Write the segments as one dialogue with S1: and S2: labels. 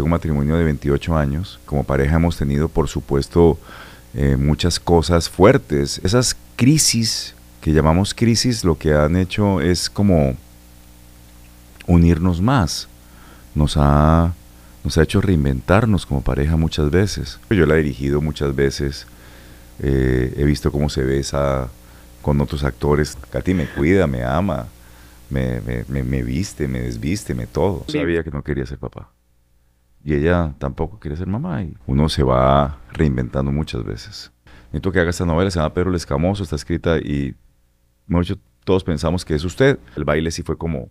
S1: un matrimonio de 28 años. Como pareja hemos tenido, por supuesto, eh, muchas cosas fuertes. Esas crisis que llamamos crisis, lo que han hecho es como unirnos más. Nos ha, nos ha hecho reinventarnos como pareja muchas veces. Yo la he dirigido muchas veces. Eh, he visto cómo se besa con otros actores. Katy me cuida, me ama, me, me viste, me desviste, me todo. Sabía que no quería ser papá y ella tampoco quiere ser mamá y uno se va reinventando muchas veces. Necesito que haga esta novela, se llama Pedro el Escamoso, está escrita y, todos pensamos que es usted. El baile sí fue como,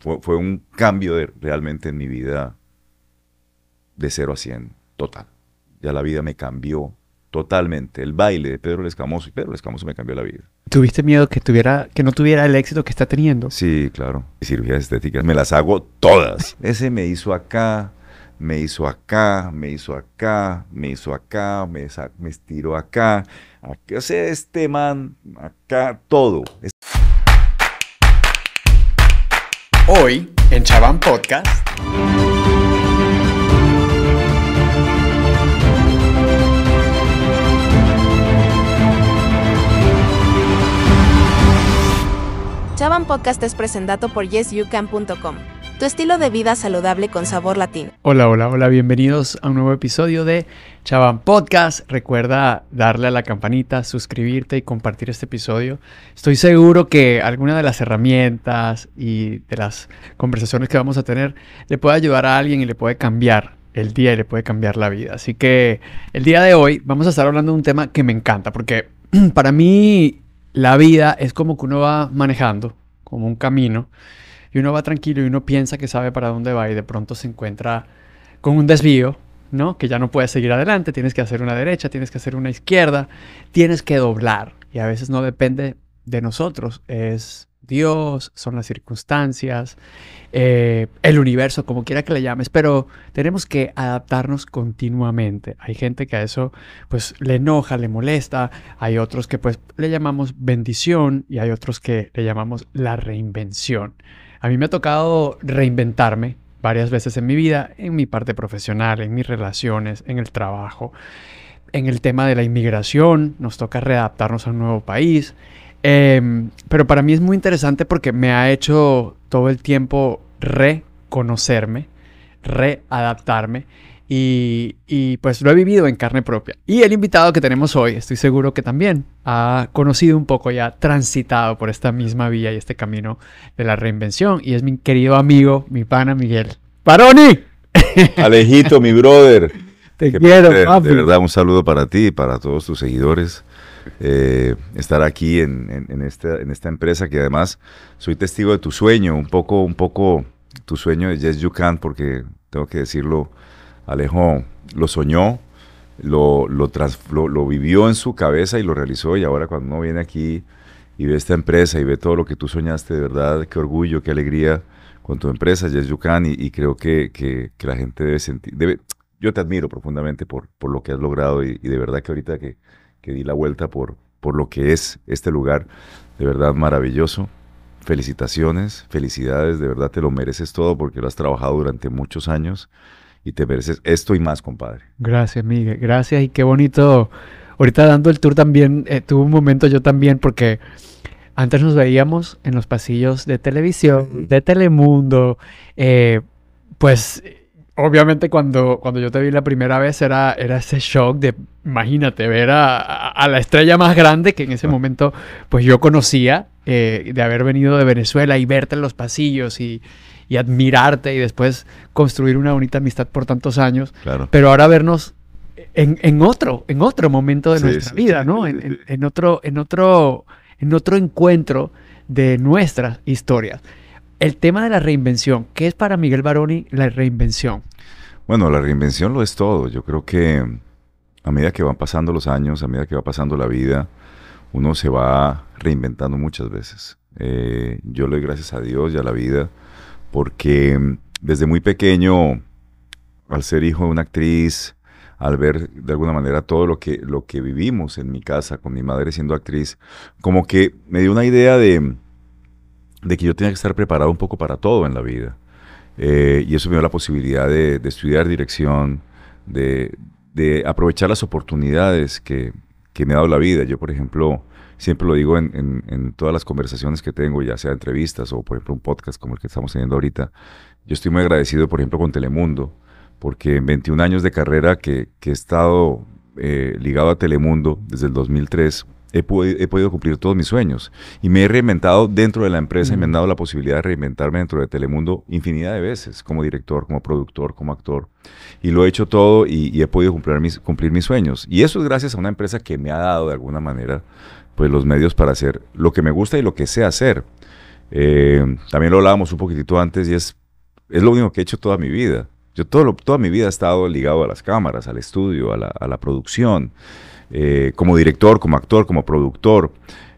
S1: fue, un cambio realmente en mi vida de cero a cien, total. Ya la vida me cambió Totalmente. El baile de Pedro Lescamoso. Y Pedro Lescamoso me cambió la vida.
S2: ¿Tuviste miedo que, tuviera, que no tuviera el
S1: éxito que está teniendo? Sí, claro. Cirugías estéticas me las hago todas. Ese me hizo acá, me hizo acá, me hizo acá, me hizo acá, me, me estiró acá. acá. O sea, este man, acá, todo.
S2: Hoy, en Chaván Podcast. Chaban Podcast es presentado por yesyoucan.com. Tu estilo de vida saludable con sabor latino. Hola, hola, hola, bienvenidos a un nuevo episodio de Chaban Podcast. Recuerda darle a la campanita, suscribirte y compartir este episodio. Estoy seguro que alguna de las herramientas y de las conversaciones que vamos a tener le puede ayudar a alguien y le puede cambiar el día y le puede cambiar la vida. Así que el día de hoy vamos a estar hablando de un tema que me encanta porque para mí la vida es como que uno va manejando, como un camino, y uno va tranquilo y uno piensa que sabe para dónde va y de pronto se encuentra con un desvío, ¿no? Que ya no puedes seguir adelante, tienes que hacer una derecha, tienes que hacer una izquierda, tienes que doblar. Y a veces no depende de nosotros, es Dios, son las circunstancias, eh, el universo, como quiera que le llames, pero tenemos que adaptarnos continuamente. Hay gente que a eso pues le enoja, le molesta, hay otros que pues le llamamos bendición y hay otros que le llamamos la reinvención. A mí me ha tocado reinventarme varias veces en mi vida, en mi parte profesional, en mis relaciones, en el trabajo. En el tema de la inmigración, nos toca readaptarnos a un nuevo país. Em, pero para mí es muy interesante porque me ha hecho todo el tiempo reconocerme, readaptarme y, pues lo he vivido en carne propia. Y el invitado que tenemos hoy, estoy seguro que también ha conocido un poco y ha transitado por esta misma vía y este camino de la reinvención y es mi querido amigo, mi pana Miguel. ¡Paroni!
S1: Alejito, mi brother. Te quiero, papi. de verdad, un saludo para ti y para todos tus seguidores. Eh, estar aquí este, en, esta, empresa que además soy testigo de tu sueño, un poco, un poco tu sueño de Yes Can, porque tengo que decirlo, Alejo lo soñó, lo, lo, lo, vivió en su cabeza y lo realizó y ahora cuando uno viene aquí y ve esta empresa y ve todo lo que tú soñaste, de verdad, qué orgullo, qué alegría con tu empresa, Yes You y, creo que, que, la gente debe sentir, debe, yo te admiro profundamente por, por lo que has logrado y de verdad que ahorita que que di la vuelta por, por lo que es este lugar, de verdad maravilloso. Felicitaciones, felicidades, de verdad te lo mereces todo porque lo has trabajado durante muchos años y te mereces esto y más, compadre.
S2: Gracias, Miguel, gracias y qué bonito. Ahorita dando el tour también, eh, tuve un momento yo también porque antes nos veíamos en los pasillos de televisión, de Telemundo, eh, pues obviamente cuando, cuando yo te vi la primera vez era, era ese shock de, imagínate, ver a, la estrella más grande que en ese ah. momento pues yo conocía, eh, de haber venido de Venezuela y verte en los pasillos y, y, admirarte y después construir una bonita amistad por tantos años. Claro. Pero ahora vernos en, otro, en otro momento de nuestra vida, ¿no? en, otro, en otro, en otro encuentro de nuestras historias el tema de la reinvención, ¿qué es para Miguel Baroni la reinvención?
S1: Bueno, la reinvención lo es todo. Yo creo que a medida que van pasando los años, a medida que va pasando la vida, uno se va reinventando muchas veces. Eh, yo le doy gracias a Dios y a la vida porque mm, desde muy pequeño, al ser hijo de una actriz, al ver de alguna manera todo lo que, lo que vivimos en mi casa con mi madre siendo actriz, como que me dio una idea de, de que yo tenía que estar preparado un poco para todo en la vida. Eh, y eso me dio la posibilidad de, estudiar dirección, de, aprovechar las oportunidades que, me ha dado la vida. Yo, por ejemplo, siempre lo digo en, todas las conversaciones que tengo, ya sea entrevistas o, por ejemplo, un podcast como el que estamos teniendo ahorita. Yo estoy muy agradecido, por ejemplo, con Telemundo, porque en 21 años de carrera que, he estado eh, ligado a Telemundo desde el 2003, he, podido cumplir todos mis sueños. Y me he reinventado dentro de la empresa y me han mm. dado la posibilidad de reinventarme dentro de Telemundo infinidad de veces, como director, como productor, como actor. Y lo he hecho todo y, he podido cumplir mis, cumplir mis sueños. Y eso es gracias a una empresa que me ha dado de alguna manera pues los medios para hacer lo que me gusta y lo que sé hacer. Eh, también lo hablábamos un poquitito antes y es, es lo único que he hecho toda mi vida. Yo todo toda mi vida he estado ligado a las cámaras, al estudio, a la, a la producción. Eh, como director, como actor, como productor.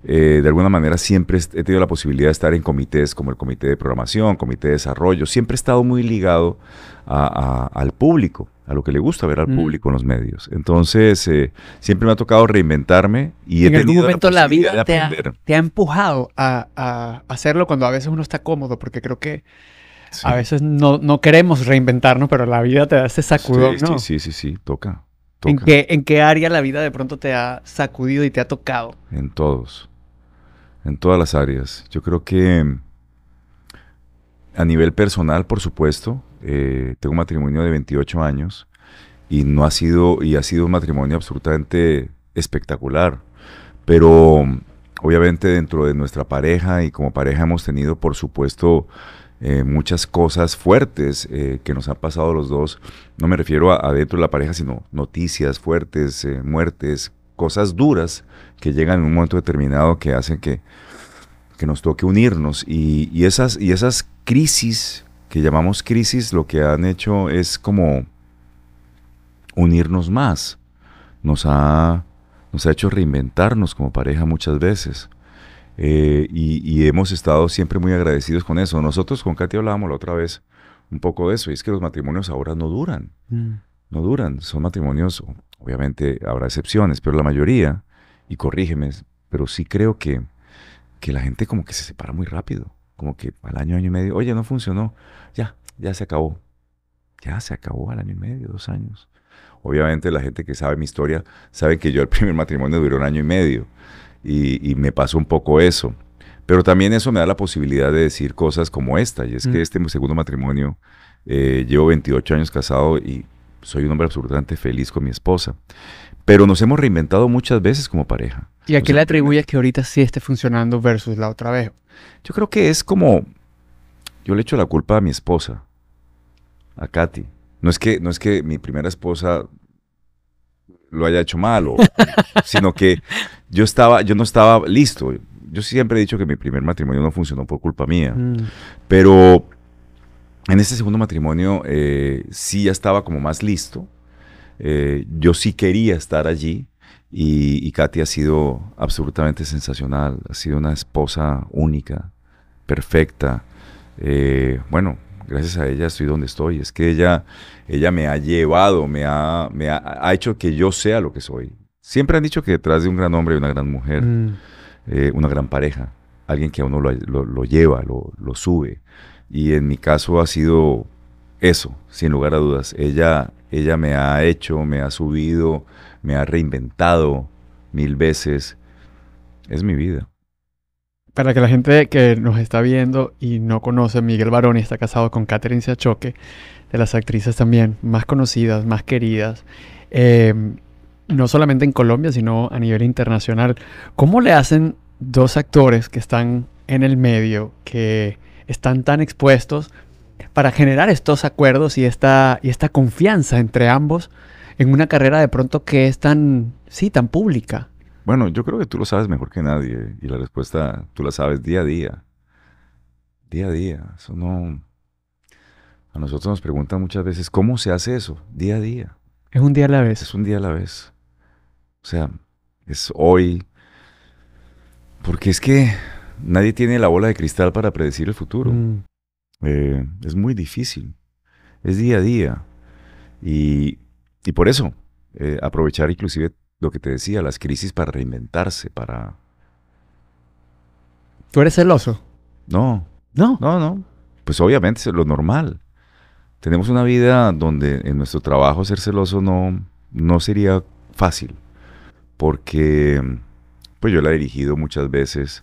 S1: Eh, de alguna manera siempre he tenido la posibilidad de estar en comités como el Comité de Programación, Comité de Desarrollo. Siempre he estado muy ligado al público, a lo que le gusta ver al mm. público en los medios. Entonces, eh, siempre me ha tocado reinventarme y en algún momento la, vida te ha,
S2: empujado a, hacerlo cuando a veces uno está cómodo, porque creo que... A veces no, queremos reinventarnos, pero la vida te da ese sacudón, ¿no? Sí,
S1: sí, sí, sí, toca.
S2: ¿En qué, área la vida de pronto te ha sacudido y te ha tocado?
S1: En todos, en todas las áreas. Yo creo que mm, a nivel personal, por supuesto, eh, tengo un matrimonio de 28 años y no ha sido, y ha sido un matrimonio absolutamente espectacular. Pero mm, obviamente dentro de nuestra pareja y como pareja hemos tenido, por supuesto, eh, muchas cosas fuertes eh, que nos han pasado los dos. No me refiero a, adentro dentro de la pareja, sino noticias fuertes, eh, muertes, cosas duras que llegan en un momento determinado que hacen que, que nos toque unirnos. Y, y, esas, y esas crisis que llamamos crisis, lo que han hecho es como unirnos más. Nos ha, nos ha hecho reinventarnos como pareja muchas veces. Eh, y, hemos estado siempre muy agradecidos con eso. Nosotros con Katy hablábamos la otra vez un poco de eso, y es que los matrimonios ahora no duran. Mm. No duran, son matrimonios, obviamente habrá excepciones, pero la mayoría, y corrígeme, pero sí creo que, que la gente como que se separa muy rápido, como que al año, año y medio, oye, no funcionó, ya, ya se acabó, ya se acabó al año y medio, dos años. Obviamente la gente que sabe mi historia sabe que yo el primer matrimonio duró un año y medio y, me pasó un poco eso. Pero también eso me da la posibilidad de decir cosas como esta, y es que mm. este mi segundo matrimonio, eh, llevo 28 años casado y soy un hombre absolutamente feliz con mi esposa. Pero nos hemos reinventado muchas veces como pareja.
S2: ¿Y a qué le atribuye que ahorita sí esté funcionando versus la otra vez? Yo creo que es como,
S1: yo le echo la culpa a mi esposa, a Katy. No es que, no es que mi primera esposa lo haya hecho mal, sino que yo estaba, yo no estaba listo. Yo siempre he dicho que mi primer matrimonio no funcionó por culpa mía, mm. pero en este segundo matrimonio eh, sí ya estaba como más listo. Eh, yo sí quería estar allí y, Katy ha sido absolutamente sensacional. Ha sido una esposa única, perfecta. Eh, bueno, gracias a ella estoy donde estoy. Es que ella, ella me ha llevado, me, me ha, hecho que yo sea lo que soy. Siempre han dicho que detrás de un gran hombre hay una gran mujer, mm. eh, una gran pareja, alguien que a uno lo, lleva, lo, sube. Y en mi caso ha sido eso, sin lugar a dudas. Ella, ella me ha hecho, me ha subido, me ha reinventado mil veces. Es mi vida.
S2: Para que la gente que nos está viendo y no conoce, Miguel Baroni está casado con Catherine Siachoque, de las actrices también más conocidas, más queridas. Eh, no solamente en Colombia, sino a nivel internacional. ¿Cómo le hacen dos actores que están en el medio, que están tan expuestos, para generar estos acuerdos y esta, y esta confianza entre ambos en una carrera de pronto que es tan, sí, tan pública?
S1: Bueno, yo creo que tú lo sabes mejor que nadie y la respuesta tú la sabes día a día. Día a día. Eso no... A nosotros nos preguntan muchas veces, ¿cómo se hace eso? Día a día. Es un día a la vez. Es un día a la vez. O sea, es hoy. Porque es que nadie tiene la bola de cristal para predecir el futuro. Mm. Eh, es muy difícil. Es día a día. Y, por eso, eh, aprovechar inclusive lo que te decía, las crisis para reinventarse, para...
S2: ¿Tú eres celoso? No. No. No, no.
S1: Pues obviamente es lo normal. Tenemos una vida donde en nuestro trabajo ser celoso no, no sería fácil porque pues yo la he dirigido muchas veces,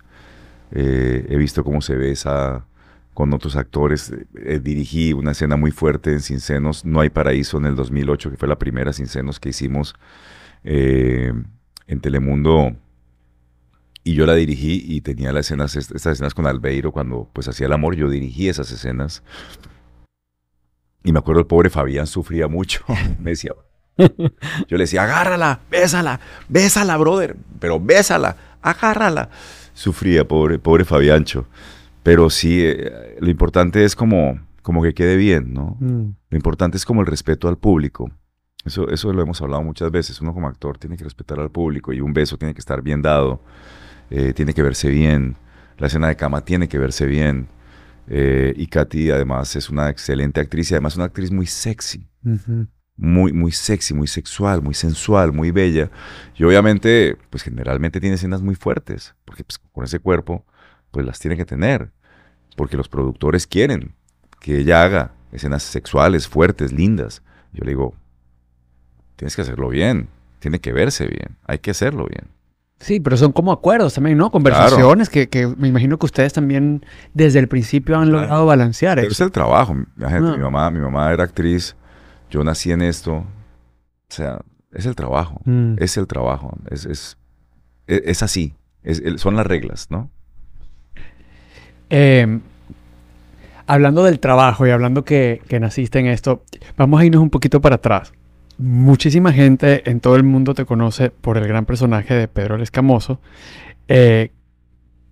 S1: eh, he visto cómo se besa con otros actores, eh, dirigí una escena muy fuerte en Sin No hay Paraíso en el 2008, que fue la primera Sin que hicimos eh, en Telemundo, y yo la dirigí y tenía las escenas, estas escenas con Albeiro cuando pues hacía el amor, yo dirigí esas escenas. Y me acuerdo el pobre Fabián sufría mucho. me decía, Yo le decía, agárrala,
S2: bésala, bésala,
S1: brother, pero bésala, agárrala. Sufría, pobre, pobre Fabiancho. Pero sí, eh, lo importante es como, como que quede bien, ¿no? Mm. Lo importante es como el respeto al público. Eso, eso lo hemos hablado muchas veces. Uno como actor tiene que respetar al público y un beso tiene que estar bien dado, eh, tiene que verse bien. La escena de cama tiene que verse bien. Eh, y Katy además es una excelente actriz y además una actriz muy sexy muy, muy sexy, muy sexual, muy sensual, muy bella. Y obviamente, pues generalmente tiene escenas muy fuertes, porque pues, con ese cuerpo, pues las tiene que tener, porque los productores quieren que ella haga escenas sexuales, fuertes, lindas. Yo le digo, tienes que hacerlo bien, tiene que verse bien, hay que hacerlo
S2: bien. Sí, pero son como acuerdos también, ¿no? Conversaciones que, me imagino que ustedes también desde el principio han logrado balancear. Pero es el trabajo. Ah. mi,
S1: mamá, mi mamá era actriz, yo nací en esto. O sea, es el trabajo, mm. es el trabajo, es, es, e, así, son las reglas, ¿no?
S2: Eh, hablando del trabajo y hablando que, que naciste en esto, vamos a irnos un poquito para atrás. Muchísima gente en todo el mundo te conoce por el gran personaje de Pedro el Escamoso. Eh,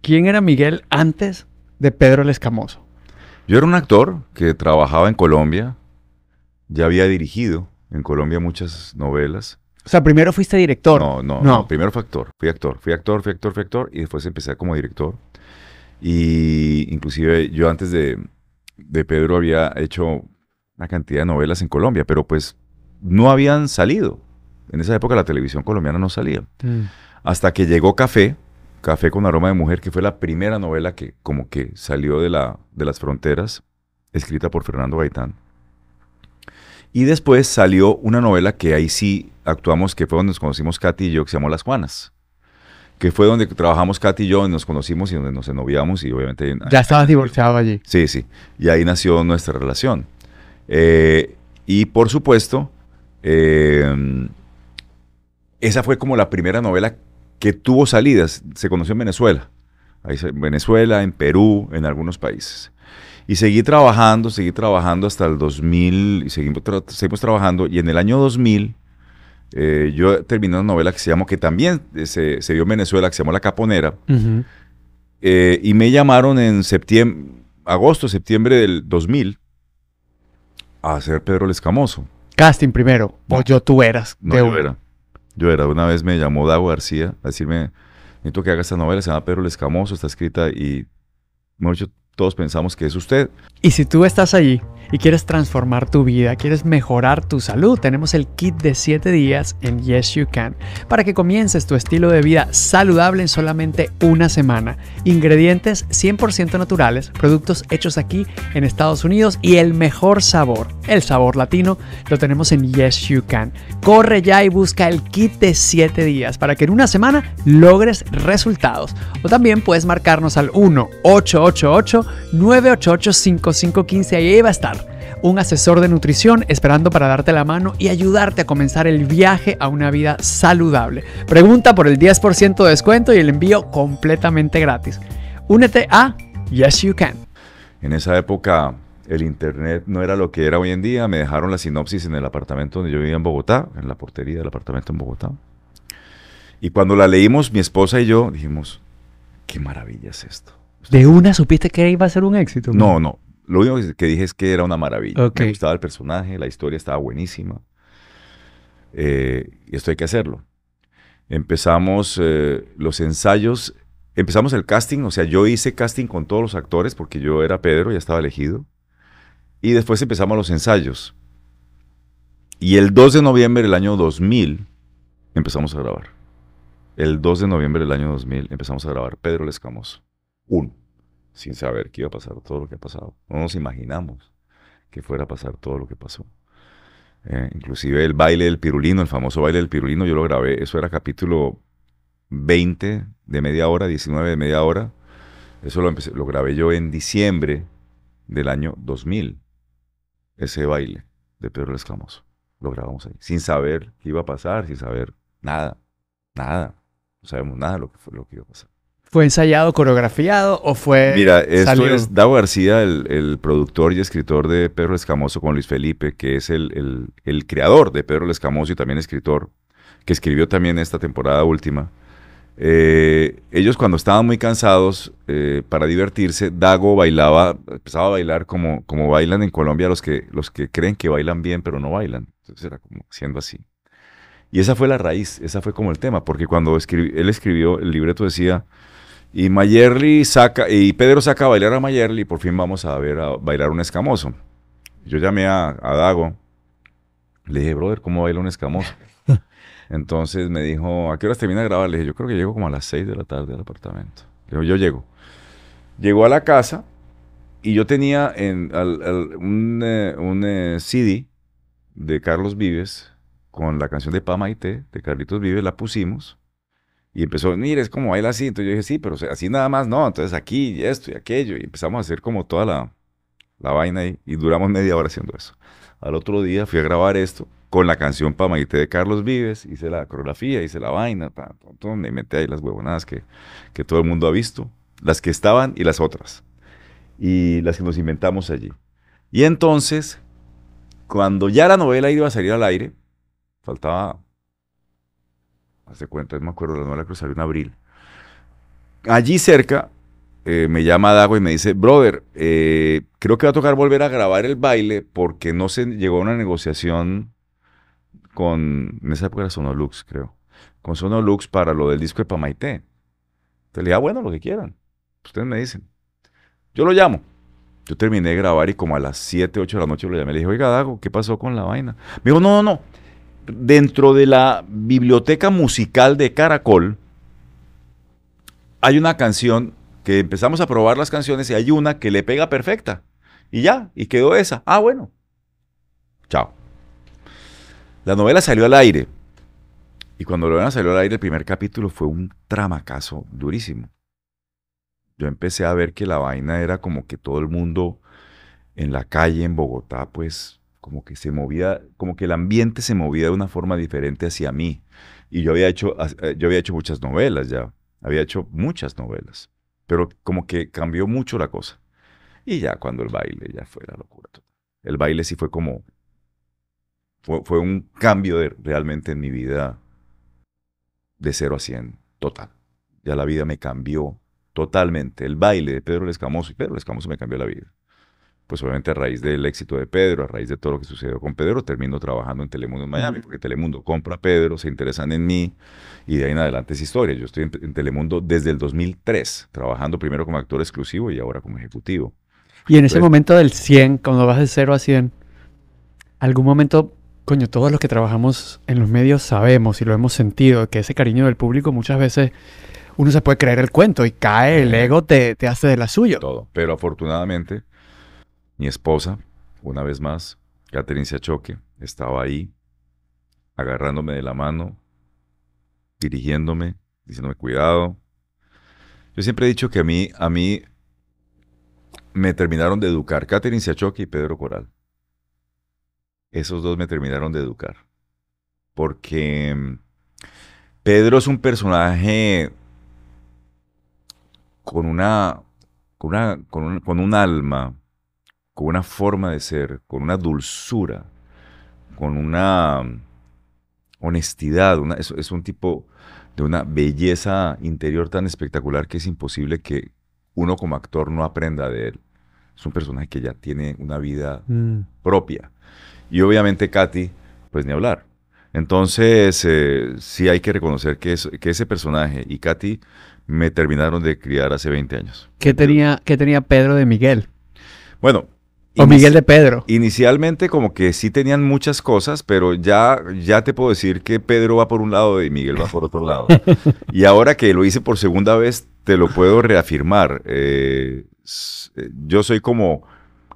S2: ¿Quién era Miguel antes de Pedro el Escamoso?
S1: Yo era un actor que trabajaba en Colombia, ya había dirigido en Colombia muchas novelas.
S2: O sea, primero fuiste director. No, no, no. primero
S1: actor. Fui actor, fui actor, fui actor, fui actor y después empecé como director. Y inclusive yo antes de, de Pedro había hecho una cantidad de novelas en Colombia, pero pues no habían salido. En esa época la televisión colombiana no salía. Mm. Hasta que llegó Café, Café con aroma de mujer, que fue la primera novela que como que salió de, la, de las fronteras, escrita por Fernando Gaitán. Y después salió una novela que ahí sí actuamos, que fue donde nos conocimos Katy y yo, que se llamó Las Juanas. Que fue donde trabajamos Katy y yo, nos conocimos y donde nos enoviamos, y obviamente... Ya estabas divorciado allí. Sí, sí. Y ahí nació nuestra relación. Eh, y por supuesto, eh, esa fue como la primera novela que tuvo salidas. Se conoció en Venezuela. Ahí, en Venezuela, en Perú, en algunos países. Y seguí trabajando, seguí trabajando hasta el 2000, y seguimos, trabajando. Y en el año 2000, eh, yo terminé una novela que se llama que también eh, se, se en Venezuela, que se llamó La Caponera. Eh, y me llamaron en septiembre, agosto, septiembre del 2000 a hacer Pedro el Escamoso.
S2: Casting primero, yo tú eras. yo
S1: era. Yo era. Una vez me llamó Dago García a decirme, necesito que haga esta novela, se llama Pedro el Escamoso, está escrita y, mucho todos pensamos que es usted.
S2: Y si tú estás allí y quieres transformar tu vida, quieres mejorar tu salud, tenemos el kit de 7 días en Yes You Can para que comiences tu estilo de vida saludable en solamente una semana. Ingredientes 100% naturales, productos hechos aquí en Estados Unidos y el mejor sabor, el sabor latino, lo tenemos en Yes You Can. Corre ya y busca el kit de 7 días para que en una semana logres resultados. O también puedes marcarnos al 1-888-988-5515 ahí va a estar un asesor de nutrición esperando para darte la mano y ayudarte a comenzar el viaje a una vida saludable. Pregunta por el 10% de descuento y el envío completamente gratis. Únete a Yes You Can.
S1: En esa época el internet no era lo que era hoy en día. Me dejaron la sinopsis en el apartamento donde yo vivía en Bogotá, en la portería del apartamento en Bogotá. Y cuando la leímos, mi esposa y yo dijimos, qué maravilla es esto.
S2: ¿De una supiste que iba a ser un éxito? No, no.
S1: Lo único que dije es que era una maravilla. Me gustaba el personaje, la historia estaba buenísima. Eh, y esto hay que hacerlo. Empezamos eh, los ensayos, empezamos el casting, o sea, yo hice casting con todos los actores porque yo era Pedro, ya estaba elegido. Y después empezamos los ensayos. Y el 2 de noviembre del año 2000 empezamos a grabar. El 2 de noviembre del año 2000 empezamos a grabar Pedro Lescamos Uno sin saber qué iba a pasar todo lo que ha pasado. No nos imaginamos que fuera a pasar todo lo que pasó. Eh, inclusive el baile del pirulino, el famoso baile del pirulino, yo lo grabé, eso era capítulo 20 de media hora, 19 de media hora. Eso lo, grabé yo en diciembre del año 2000, ese baile de Pedro el Escamoso. Lo grabamos ahí, sin saber qué iba a pasar, sin saber nada, nada. No sabemos nada de lo que, fue, lo que iba a
S2: pasar. ¿Fue ensayado, coreografiado o fue.? Mira, esto es
S1: Dago García, el, productor y escritor de Pedro Escamoso con Luis Felipe, que es el, el, creador de Pedro Escamoso y también escritor, que escribió también esta temporada última. Eh, ellos, cuando estaban muy cansados eh, para divertirse, Dago bailaba, empezaba a bailar como, como bailan en Colombia los que, los que creen que bailan bien, pero no bailan. Entonces era como siendo así. Y esa fue la raíz, esa fue como el tema, porque cuando él escribió el libreto decía y Mayerly saca, y Pedro saca a bailar a Mayerly, y por fin vamos a ver a bailar un escamoso. Yo llamé a, Dago, le dije, brother, ¿cómo baila un escamoso? Entonces me dijo, ¿a qué horas termina de grabar? Le dije, yo creo que llego como a las 6 de la tarde al apartamento. Le yo llego. Llegó a la casa y yo tenía en, un, eh, eh, CD de Carlos Vives con la canción de Pama y Pamaite, de Carlitos Vives, la pusimos. Y empezó, mire, es como baila así. Entonces yo dije, sí, pero así nada más, no. Entonces aquí y esto y aquello. Y empezamos a hacer como toda la, la vaina ahí. Y duramos media hora haciendo eso. Al otro día fui a grabar esto con la canción maite de Carlos Vives. Hice la coreografía, hice la vaina. Ta, me metí ahí las huevonadas que, que todo el mundo ha visto. Las que estaban y las otras. Y las que nos inventamos allí. Y entonces, cuando ya la novela iba a salir al aire, faltaba hace cuenta, me acuerdo, la que salió en abril. Allí cerca eh, me llama Dago y me dice, brother, eh, creo que va a tocar volver a grabar el baile porque no se llegó a una negociación con, en esa época era Sonolux, creo, con Sonolux para lo del disco de Pamaité. Entonces le dije, ah, bueno, lo que quieran, ustedes me dicen. Yo lo llamo. Yo terminé de grabar y como a las 7, 8 de la noche lo llamé. Le dije, oiga, Dago, ¿qué pasó con la vaina? Me dijo, no, no, no, dentro de la biblioteca musical de Caracol hay una canción que empezamos a probar las canciones y hay una que le pega perfecta. Y ya, y quedó esa. Ah, bueno. Chao. La novela salió al aire. Y cuando la novela salió al aire, el primer capítulo fue un tramacazo durísimo. Yo empecé a ver que la vaina era como que todo el mundo en la calle en Bogotá, pues como que se movía, como que el ambiente se movía de una forma diferente hacia mí. Y yo había hecho, eh, yo había hecho muchas novelas ya, había hecho muchas novelas, pero como que cambió mucho la cosa. Y ya cuando el baile, ya fue la locura. El baile sí fue como, fue, un cambio realmente en mi vida de 0 a 100, total. Ya la vida me cambió totalmente. El baile de Pedro Lescamoso, y Pedro Lescamoso me cambió la vida pues obviamente a raíz del éxito de Pedro, a raíz de todo lo que sucedió con Pedro, termino trabajando en Telemundo en Miami, porque Telemundo compra a Pedro, se interesan en mí y de ahí en adelante es historia. Yo estoy en, Telemundo desde el 2003, trabajando primero como actor exclusivo y ahora como ejecutivo.
S2: Y en ese momento del 100, cuando vas de 0 a 100, algún momento, coño, todos los que trabajamos en los medios sabemos y lo hemos sentido, que ese cariño del público muchas veces uno se puede creer el cuento y cae, el ego te, te hace de la suya. Todo,
S1: pero afortunadamente mi esposa, una vez más, Catherine Siachoque, estaba ahí, agarrándome de la mano, dirigiéndome, diciéndome cuidado. Yo siempre he dicho que a mí, a mí me terminaron de educar Catherine Siachoque y Pedro Coral. Esos dos me terminaron de educar. Porque mm, Pedro es un personaje con una, con una, con un alma con una forma de ser, con una dulzura, con una mm, honestidad. es, un tipo de una belleza interior tan espectacular que es imposible que uno como actor no aprenda de él. Es un personaje que ya tiene una vida mm. propia. Y obviamente Katy, pues ni hablar. Entonces, eh, sí hay que reconocer que, ese personaje y Katy me terminaron de criar hace 20 años.
S2: ¿Qué tenía Pedro de Miguel? Bueno, o Miguel de Pedro.
S1: Inicialmente como que sí tenían muchas cosas, pero ya, ya te puedo decir que Pedro va por un lado y Miguel va por otro lado. y ahora que lo hice por segunda vez, te lo puedo reafirmar. Eh, eh, yo soy como,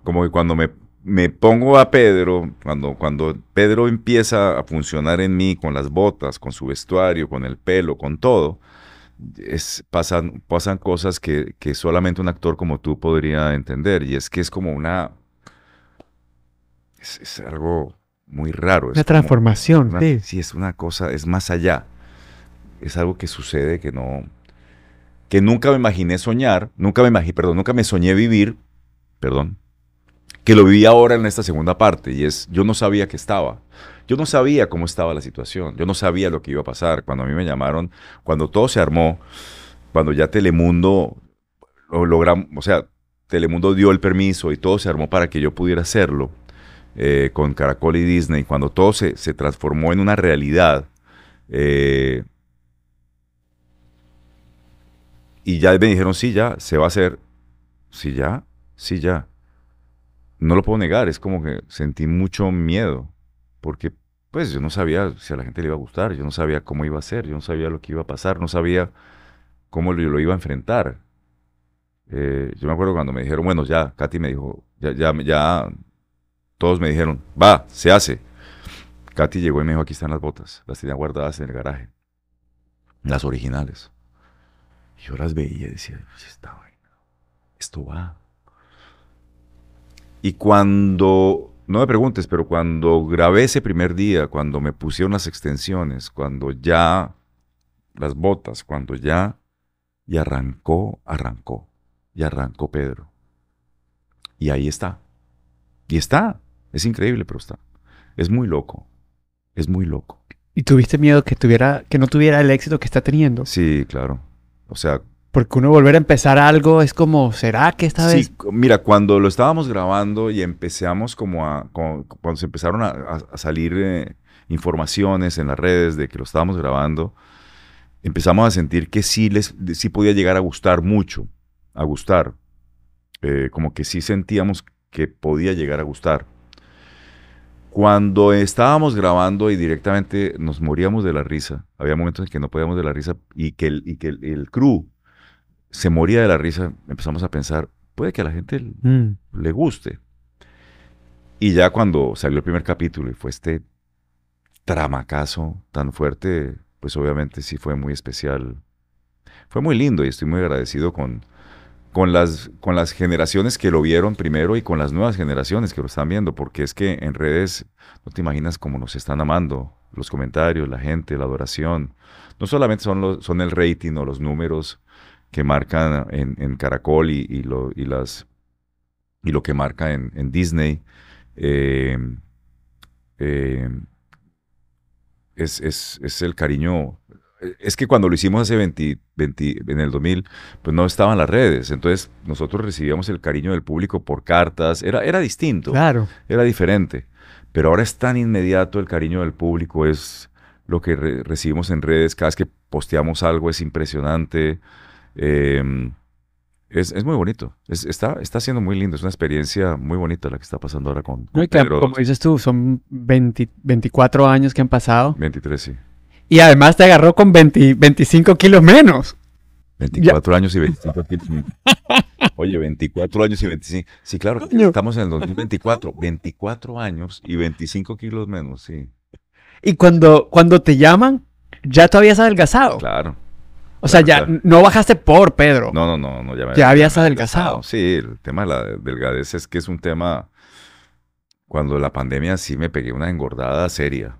S1: como que cuando me, me, pongo a Pedro, cuando, cuando Pedro empieza a funcionar en mí con las botas, con su vestuario, con el pelo, con todo, es, pasan, pasan cosas que, que solamente un actor como tú podría entender. Y es que es como una es, algo muy raro. Es una transformación, sí. es una cosa, es más allá. Es algo que sucede que no, que nunca me imaginé soñar, nunca me imaginé, perdón, nunca me soñé vivir, perdón, que lo viví ahora en esta segunda parte y es, yo no sabía que estaba. Yo no sabía cómo estaba la situación, yo no sabía lo que iba a pasar. Cuando a mí me llamaron, cuando todo se armó, cuando ya Telemundo lo logramos, o sea, Telemundo dio el permiso y todo se armó para que yo pudiera hacerlo eh, con Caracol y Disney, cuando todo se, transformó en una realidad, eh, y ya me dijeron, sí, ya, se va a hacer, sí, ya, sí, ya. No lo puedo negar, es como que sentí mucho miedo, porque pues yo no sabía si a la gente le iba a gustar, yo no sabía cómo iba a ser, yo no sabía lo que iba a pasar, no sabía cómo lo, iba a enfrentar. Eh, yo me acuerdo cuando me dijeron, bueno, ya, Katy me dijo, ya, ya, ya, todos me dijeron, va, se hace. Katy llegó y me dijo, aquí están las botas, las tenía guardadas en el garaje, las originales. yo las veía y decía, está bueno esto va. Y cuando, no me preguntes, pero cuando grabé ese primer día, cuando me pusieron las extensiones, cuando ya las botas, cuando ya, y arrancó, arrancó, y arrancó Pedro. Y ahí está. Y está. Es increíble, pero está. Es muy
S2: loco. Es muy loco. ¿Y tuviste miedo que, tuviera, que no tuviera el éxito que está teniendo? Sí, claro. O sea... Porque uno volver a empezar algo es como, ¿será que esta vez...? Sí,
S1: mira, cuando lo estábamos grabando y empezamos como a... cuando se empezaron a, salir eh, informaciones en las redes de que lo estábamos grabando, empezamos a sentir que sí, les, sí podía llegar a gustar mucho, a gustar. Eh, como que sí sentíamos que podía llegar a gustar. Cuando estábamos grabando y directamente nos moríamos de la risa, había momentos en que no podíamos de la risa y que el, y que el, crew se moría de la risa, empezamos a pensar, puede que a la gente mm. le guste. Y ya cuando salió el primer capítulo y fue este tramacazo tan fuerte, pues obviamente sí fue muy especial. Fue muy lindo y estoy muy agradecido con, con las, con las generaciones que lo vieron primero y con las nuevas generaciones que lo están viendo, porque es que en redes no te imaginas cómo nos están amando los comentarios, la gente, la adoración. No solamente son, los, son el rating o los números que marcan en, en Caracol y, lo, y, las, y lo que marca en, Disney. Eh, eh, es, es, es el cariño eh, es que cuando lo hicimos hace en el 2000, pues no estaban las redes. Entonces nosotros recibíamos el cariño del público por cartas. Era, era distinto. Claro. Era diferente. Pero ahora es tan inmediato el cariño del público. Es lo que recibimos en redes. Cada vez que posteamos algo es impresionante. Em, es, muy bonito. está, está siendo muy lindo. Es una experiencia muy bonita la que está pasando ahora con. como
S2: dices tú, son 24 años que han pasado. 23, sí. Y además te agarró con 25 kilos menos.
S1: 24 años y 25 kilos menos. Oye, 24 años y 25. Sí, claro, estamos en el 2024. 24 años y 25 kilos menos, sí.
S2: Y cuando, cuando te llaman, ya tú habías adelgazado. Claro. O sea, ya no bajaste por Pedro. No, no, no, no ya, habías adelgazado. Sí, el tema de
S1: la delgadez es que es un tema. Cuando la pandemia sí me pegué una engordada seria.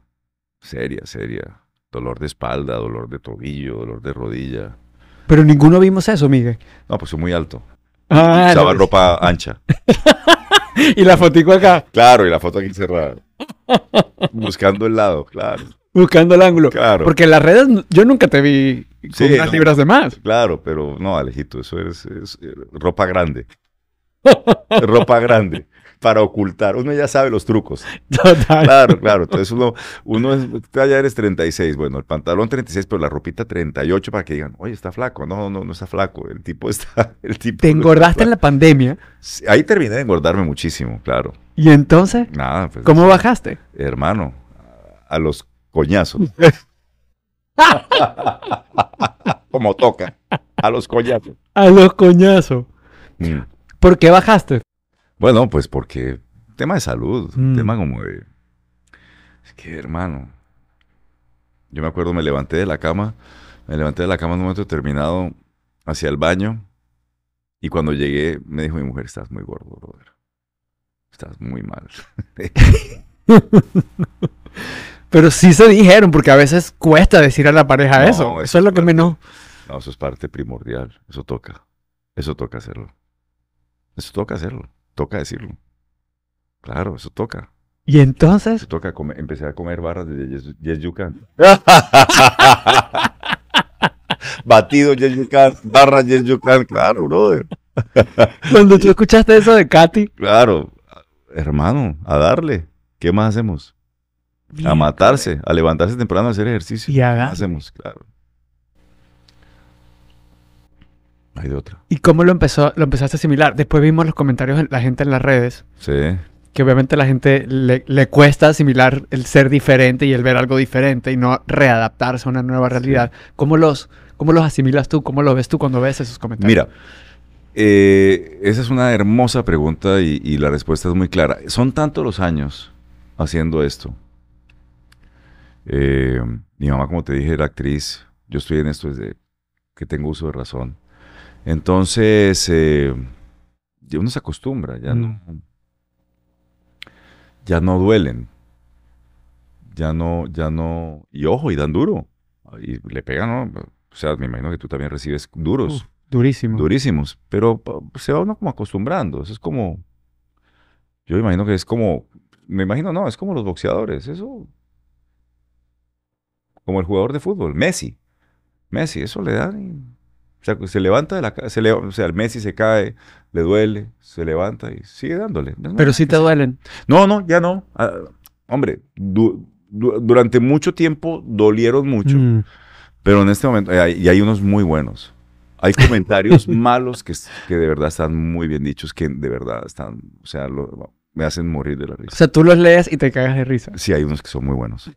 S1: Seria, seria. Dolor de espalda, dolor de tobillo, dolor de rodilla.
S2: Pero ninguno vimos eso, Miguel.
S1: No, pues fue muy alto.
S2: Estaba ah, Usaba
S1: ropa ancha. y la fotico acá. Claro, y la foto aquí cerrada. Buscando el lado, claro.
S2: Buscando el ángulo. Claro. Porque en las redes yo nunca te vi con unas libras de más.
S1: Claro, pero no, Alejito, eso es eh, ropa grande. ropa grande para ocultar. Uno ya sabe los trucos. Total. Claro, claro. Entonces uno, uno ya eres 36, bueno, el pantalón 36, pero la ropita 38 para que digan, oye, está flaco. No, no, no está flaco. El tipo está, el tipo.
S2: Te engordaste en la pandemia.
S1: ahí terminé de engordarme muchísimo, claro.
S2: ¿Y entonces?
S1: Nada. Pues, ¿Cómo bajaste? Hermano, a los coñazos. Como toca. A los coñazos.
S2: A los coñazos. Mm. ¿Por qué
S1: bajaste? Bueno, pues porque tema de salud, mm. tema como de... Es que, hermano, yo me acuerdo, me levanté de la cama, me levanté de la cama en un momento determinado hacia el baño y cuando llegué me dijo mi mujer, estás
S2: muy gordo, brother. Estás muy mal. Pero sí se dijeron, porque a veces cuesta decir a la pareja eso. Eso, es lo que menos...
S1: No, eso es parte primordial. Eso toca. Eso toca hacerlo. Eso toca hacerlo toca decirlo. Claro, eso toca.
S2: Y entonces.
S1: toca comer, empecé a comer barras de Yes, Batido Yes You barra Yes claro, brother. Cuando tú escuchaste
S2: eso de Katy.
S1: Claro, hermano, a darle. ¿Qué más hacemos? a matarse, a levantarse temprano a hacer ejercicio. Y haga. Hacemos, claro. Hay de otra.
S2: ¿Y cómo lo, empezó, lo empezaste a asimilar? Después vimos los comentarios de la gente en las redes. Sí. Que obviamente a la gente le, cuesta asimilar el ser diferente y el ver algo diferente y no readaptarse a una nueva realidad. ¿Cómo, los, ¿Cómo los asimilas tú? ¿Cómo lo ves tú cuando ves esos comentarios?
S1: Mira, eh, esa es una hermosa pregunta y, la respuesta es muy clara. Son tantos los años haciendo esto. Eh, mi mamá, como te dije, era actriz. Yo estoy en esto desde que tengo uso de razón. Entonces, eh, uno se acostumbra, ya no. Mm. Ya no duelen. Ya no, ya no. Y ojo, y dan duro. Y le pegan, ¿no? O sea, me imagino que tú también recibes duros. durísimos. Durísimos. Pero se va uno como acostumbrando. Eso es como. Yo imagino que es como. Me imagino, no, es como los boxeadores. Eso. Como el jugador de fútbol. Messi. Messi, eso le dan. O sea, se levanta de la se le, o sea, el Messi se cae, le duele, se levanta y sigue dándole. Pero sí te duelen. No, no, ya no. Ah, hombre, durante mucho tiempo dolieron mucho. Mm. Pero en este momento, y hay unos muy buenos. Hay comentarios malos que, que de verdad están muy bien dichos, que de verdad están, o sea, me hacen morir de la risa. O sea,
S2: tú los lees y te cagas de risa. Sí, hay unos que son muy buenos.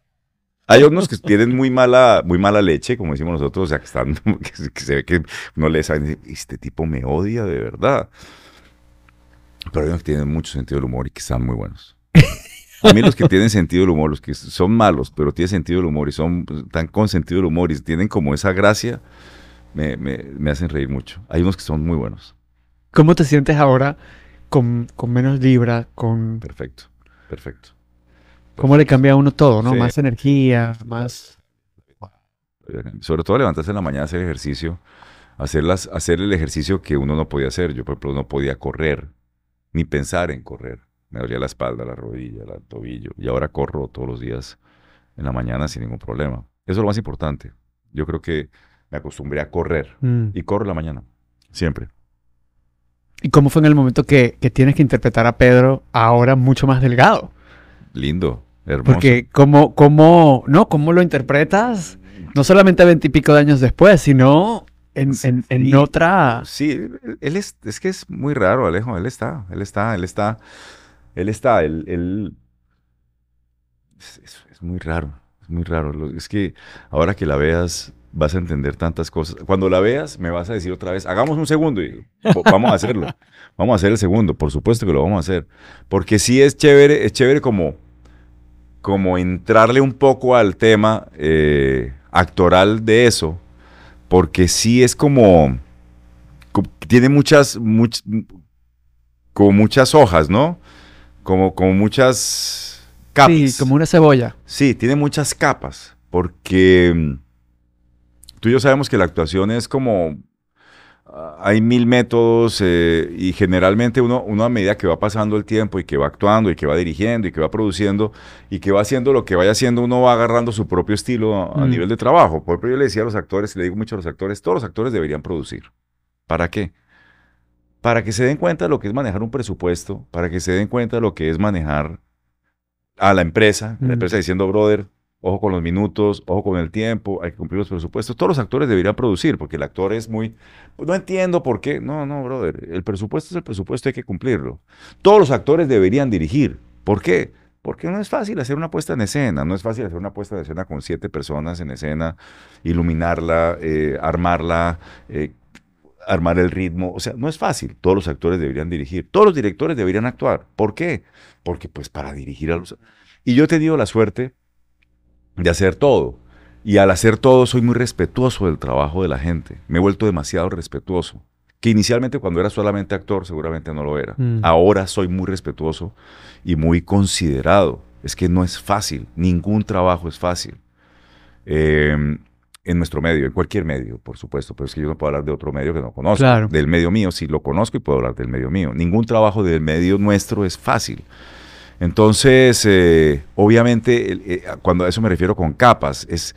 S1: Hay unos que tienen muy mala, muy mala leche, como decimos nosotros, o sea, que están, que, se ve que no les saben, este tipo me odia de verdad. Pero hay unos que tienen mucho sentido del humor y que están muy buenos. A mí los que tienen sentido del humor, los que son malos, pero tienen sentido del humor y son pues, tan con sentido del humor y tienen como esa gracia, me, me, me hacen reír mucho. Hay unos que son muy buenos.
S2: ¿Cómo te sientes ahora con, con menos libra? Con... Perfecto, perfecto. ¿Cómo le cambia a uno todo, no? Más energía, más...
S1: Sobre todo levantarse en la mañana, hacer ejercicio, hacer, hacer el ejercicio que uno no podía hacer. Yo, por ejemplo, no podía correr, ni pensar en correr. Me dolía la espalda, la rodilla, el tobillo. Y ahora corro todos los días en la mañana sin ningún problema. Eso es lo más importante. Yo creo que me acostumbré a correr mm. y corro la mañana, siempre.
S2: ¿Y cómo fue en el momento que, que, tienes que interpretar a Pedro ahora mucho más delgado? Lindo. Porque cómo, cómo, no, cómo lo interpretas, no solamente veintipico de años después, sino en, otra.
S1: Sí, él es, que es muy raro, Alejo. Él está, él está, él está, él está, él. es, es, muy raro, es muy raro. Es que ahora que la veas, vas a entender tantas cosas. Cuando la veas, me vas a decir otra vez, hagamos un segundo y vamos a hacerlo. vamos a hacer el segundo, por supuesto que lo vamos a hacer. Porque sí es chévere, es chévere como como entrarle un poco al tema eh, actoral de eso, porque sí es como, tiene muchas, como muchas hojas, ¿no? Como, como muchas
S2: capas. Sí, como una cebolla.
S1: Sí, tiene muchas capas, porque mm, tú y yo sabemos que la actuación es como hay mil métodos eh, y generalmente uno, a medida que va pasando el tiempo y que va actuando y que va dirigiendo y que va produciendo y que va haciendo lo que vaya haciendo, uno va agarrando su propio estilo a, mm. nivel de trabajo. Por ejemplo, yo le decía a los actores, le digo mucho a los actores, todos los actores deberían producir. ¿Para qué? Para que se den cuenta de lo que es manejar un presupuesto, para que se den cuenta de lo que es manejar a la empresa, la mm. empresa diciendo, brother, ojo con los minutos, ojo con el tiempo, hay que cumplir los presupuestos. Todos los actores deberían producir, porque el actor es muy, pues, no entiendo por qué. No, no, brother, el presupuesto es el presupuesto, hay que cumplirlo. Todos los actores deberían dirigir. ¿Por qué? Porque no es fácil hacer una puesta en escena, no es fácil hacer una puesta en escena con siete personas en escena, iluminarla, eh, armarla, eh, armar el ritmo. O sea, no es fácil. Todos los actores deberían dirigir, todos los directores deberían actuar. ¿Por qué? Porque pues para dirigir a los... Y yo he tenido la suerte, de hacer todo. Y al hacer todo soy muy respetuoso del trabajo de la gente. Me he vuelto demasiado respetuoso. Que inicialmente cuando era solamente actor seguramente no lo era. Mm. Ahora soy muy respetuoso y muy considerado. Es que no es fácil. Ningún trabajo es fácil. Em, en nuestro medio, en cualquier medio, por supuesto, pero es que yo no puedo hablar de otro medio que no conozco. Del medio mío, si lo conozco y puedo hablar del medio mío. Ningún trabajo del medio nuestro es fácil. Entonces, eh, obviamente, eh, cuando a eso me refiero con capas, es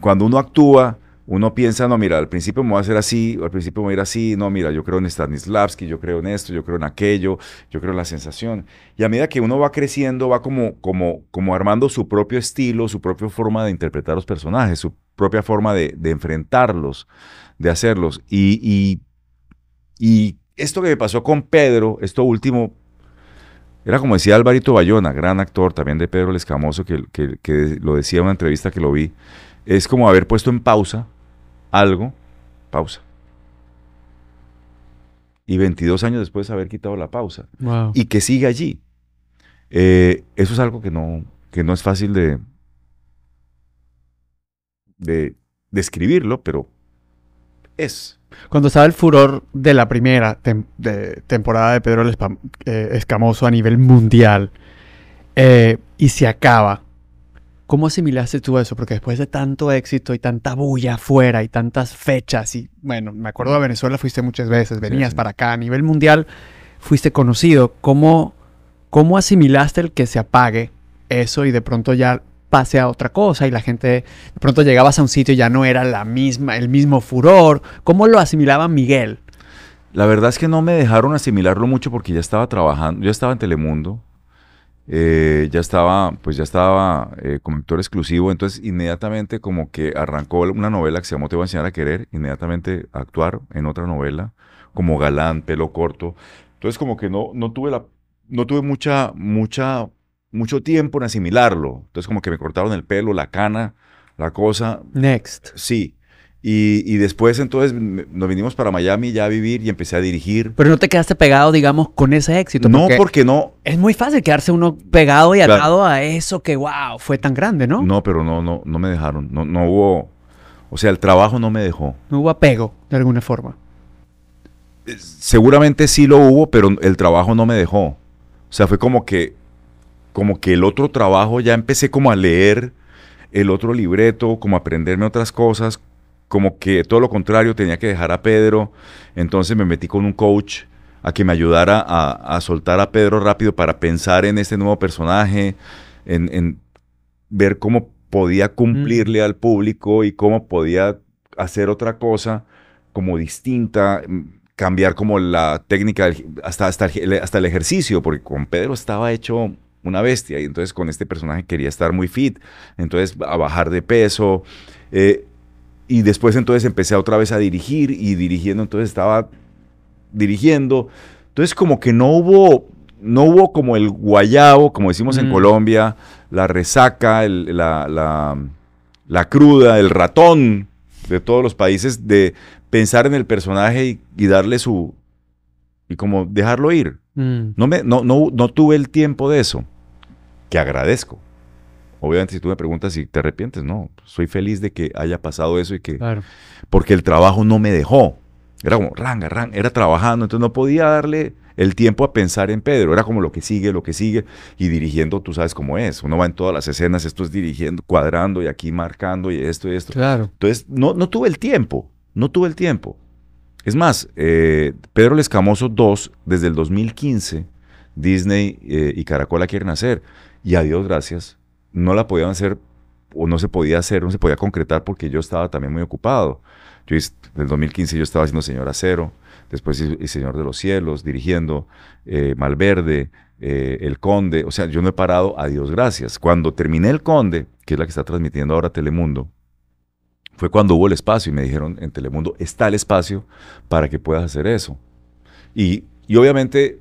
S1: cuando uno actúa, uno piensa, no, mira, al principio me voy a hacer así, al principio me voy a ir así, no, mira, yo creo en Stanislavski, yo creo en esto, yo creo en aquello, yo creo en la sensación. Y a medida que uno va creciendo, va como, como, como armando su propio estilo, su propia forma de interpretar los personajes, su propia forma de, enfrentarlos, de hacerlos. y esto que me pasó con Pedro, esto último, era como decía Alvarito Bayona, gran actor también de Pedro el Escamoso, que, lo decía en una entrevista que lo vi. Es como haber puesto en pausa algo, pausa. Y 22 años después haber quitado la pausa. Y que sigue allí. Eh, eso es algo que no, que no es fácil de, de describirlo, pero
S2: es cuando estaba el furor de la primera temporada de Pedro eh, Escamoso a nivel mundial eh, y se acaba, ¿cómo asimilaste tú eso? Porque después de tanto éxito y tanta bulla afuera y tantas fechas y bueno, me acuerdo a Venezuela fuiste muchas veces, venías para acá a nivel mundial, fuiste conocido, ¿cómo, cómo asimilaste el que se apague eso y de pronto ya pase a otra cosa y la gente de pronto llegabas a un sitio y ya no era la misma, el mismo furor. ¿Cómo lo asimilaba Miguel?
S1: La verdad es que no me dejaron asimilarlo mucho porque ya estaba trabajando, yo estaba en Telemundo, eh, ya estaba, pues ya estaba eh, como actor exclusivo, entonces inmediatamente como que arrancó una novela que se llamó Te voy a enseñar a querer, inmediatamente actuar en otra novela, como galán, pelo corto. Entonces como que no, no tuve la, no tuve mucha, mucha mucho tiempo en asimilarlo. Entonces como que me cortaron el pelo, la cana, la cosa. Next. Sí. Y, después entonces nos vinimos para Miami ya a vivir y empecé a dirigir.
S2: Pero no te quedaste pegado, digamos, con ese éxito. no, porque no. Es muy fácil quedarse uno pegado y atado a eso que, wow, fue
S1: tan grande, ¿no? No, pero no, no, no me dejaron. No, no hubo. O sea, el trabajo no me dejó.
S2: No hubo apego, de alguna forma.
S1: Eh, seguramente sí lo hubo, pero el trabajo no me dejó. O sea, fue como que como que el otro trabajo ya empecé como a leer el otro libreto, como a aprenderme otras cosas, como que todo lo contrario, tenía que dejar a Pedro, entonces me metí con un coach a que me ayudara a, soltar a Pedro rápido para pensar en este nuevo personaje, en, ver cómo podía mm. cumplirle al público y cómo podía hacer otra cosa como distinta, cambiar como la técnica, hasta, hasta, hasta el ejercicio, porque con Pedro estaba hecho una bestia. Y entonces con este personaje quería estar muy fit, entonces a bajar de peso. Eh, y después entonces empecé otra vez a dirigir y dirigiendo, entonces estaba dirigiendo. Entonces como que no hubo, no hubo como el guayabo, como decimos en mm. Colombia, la resaca, la, cruda, el ratón de todos los países de pensar en el personaje y darle su... y como dejarlo ir. Mm. No, me, no, no, tuve el tiempo de eso, que agradezco. Obviamente, si tú me preguntas si te arrepientes, no. Soy feliz de que haya pasado eso y que. Porque el trabajo no me dejó. Era como ranga, ranga, era trabajando, entonces no podía darle el tiempo a pensar en Pedro. Era como lo que sigue, lo que sigue, y dirigiendo, tú sabes cómo es. Uno va en todas las escenas, esto es dirigiendo, cuadrando y aquí marcando y esto y esto. Entonces, no, no tuve el tiempo, no tuve el tiempo. Es más, eh, Pedro el Escamoso 2, desde el 2015, Disney eh, y Caracol la quieren hacer. Y a Dios gracias, no la podían hacer o no se podía hacer, no se podía concretar porque yo estaba también muy ocupado. Yo, el 2015 yo estaba haciendo Señor Acero, después el Señor de los Cielos, dirigiendo eh, Malverde, El Conde. O sea, yo no he parado, a Dios gracias. Cuando terminé El Conde, que es la que está transmitiendo ahora Telemundo, fue cuando hubo el espacio y me dijeron en Telemundo, está el espacio para que puedas hacer eso. Y, obviamente,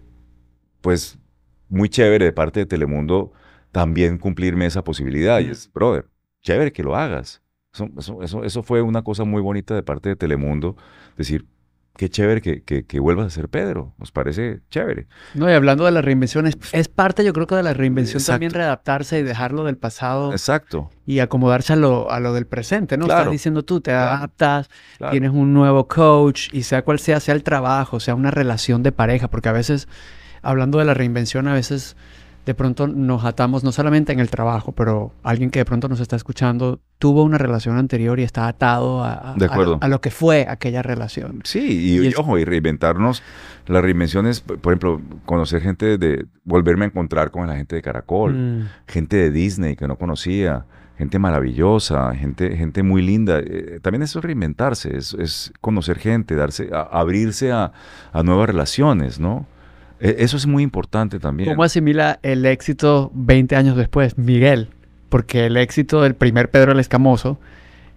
S1: pues muy chévere de parte de Telemundo también cumplirme esa posibilidad. Y es, brother, chévere que lo hagas. Eso, eso fue una cosa muy bonita de parte de Telemundo, decir, qué chévere que, que, vuelvas a ser Pedro. Nos parece chévere.
S2: No, y hablando de la reinvención, pues, es parte yo creo que de la reinvención también readaptarse y dejarlo del pasado. Exacto. Y acomodarse a lo, del presente, ¿no? Estás diciendo tú, te adaptas, tienes un nuevo coach y sea cual sea, sea el trabajo, sea una relación de pareja, porque a veces, hablando de la reinvención, a veces de pronto nos atamos no solamente en el trabajo, pero alguien que de pronto nos está escuchando tuvo una relación anterior y está atado a, lo que fue aquella relación.
S1: Sí, y, ojo, y reinventarnos. La reinvención es, por ejemplo, conocer gente de, volverme a encontrar con la gente de Caracol, mm. gente de Disney que no conocía, gente maravillosa, gente, gente muy linda. Eh, también eso es reinventarse, es, conocer gente, darse, abrirse a, nuevas relaciones, ¿no? E, eso es muy importante también. ¿Cómo
S2: asimila el éxito 20 años después, Miguel? Porque el éxito del primer Pedro el Escamoso,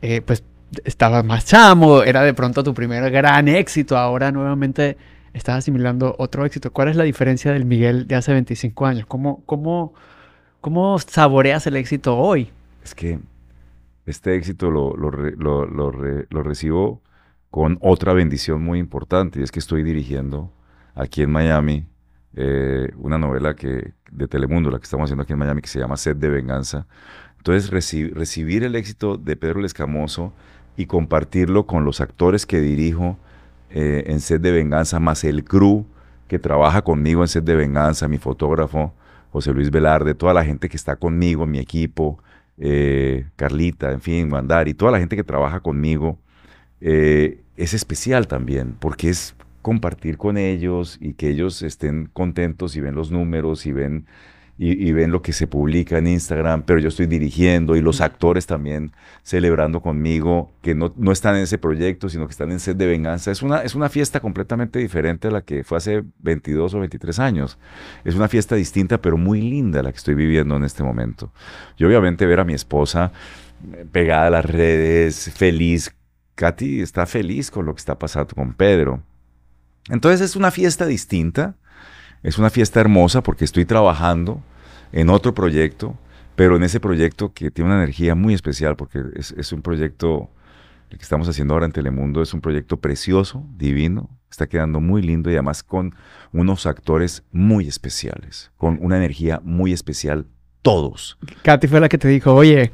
S2: eh, pues estaba más chamo, era de pronto tu primer gran éxito, ahora nuevamente estás asimilando otro éxito. ¿Cuál es la diferencia del Miguel de hace 25 años? ¿Cómo, cómo, cómo saboreas el éxito hoy?
S1: Es que este éxito lo, lo, lo recibo con otra bendición muy importante, y es que estoy dirigiendo aquí en Miami eh, una novela que, de Telemundo, la que estamos haciendo aquí en Miami, que se llama Sed de Venganza. Entonces, recibir el éxito de Pedro el Escamoso y compartirlo con los actores que dirijo eh, en Sed de Venganza, más el crew que trabaja conmigo en Sed de Venganza, mi fotógrafo, José Luis Velarde, toda la gente que está conmigo, mi equipo, eh, Carlita, en fin, Mandari, toda la gente que trabaja conmigo, es especial también, porque es compartir con ellos y que ellos estén contentos y ven los números y ven, y, ven lo que se publica en Instagram, pero yo estoy dirigiendo y los actores también celebrando conmigo que no, están en ese proyecto, sino que están en sed de venganza. Es una, es una fiesta completamente diferente a la que fue hace 22 o 23 años. Es una fiesta distinta, pero muy linda la que estoy viviendo en este momento. Yo obviamente ver a mi esposa eh, pegada a las redes, feliz. Katy está feliz con lo que está pasando con Pedro entonces es una fiesta distinta, es una fiesta hermosa porque estoy trabajando en otro proyecto, pero en ese proyecto que tiene una energía muy especial porque es, un proyecto, que estamos haciendo ahora en Telemundo es un proyecto precioso, divino, está quedando muy lindo y además con unos actores muy especiales, con una energía muy especial todos.
S2: Katy fue la que te dijo, oye,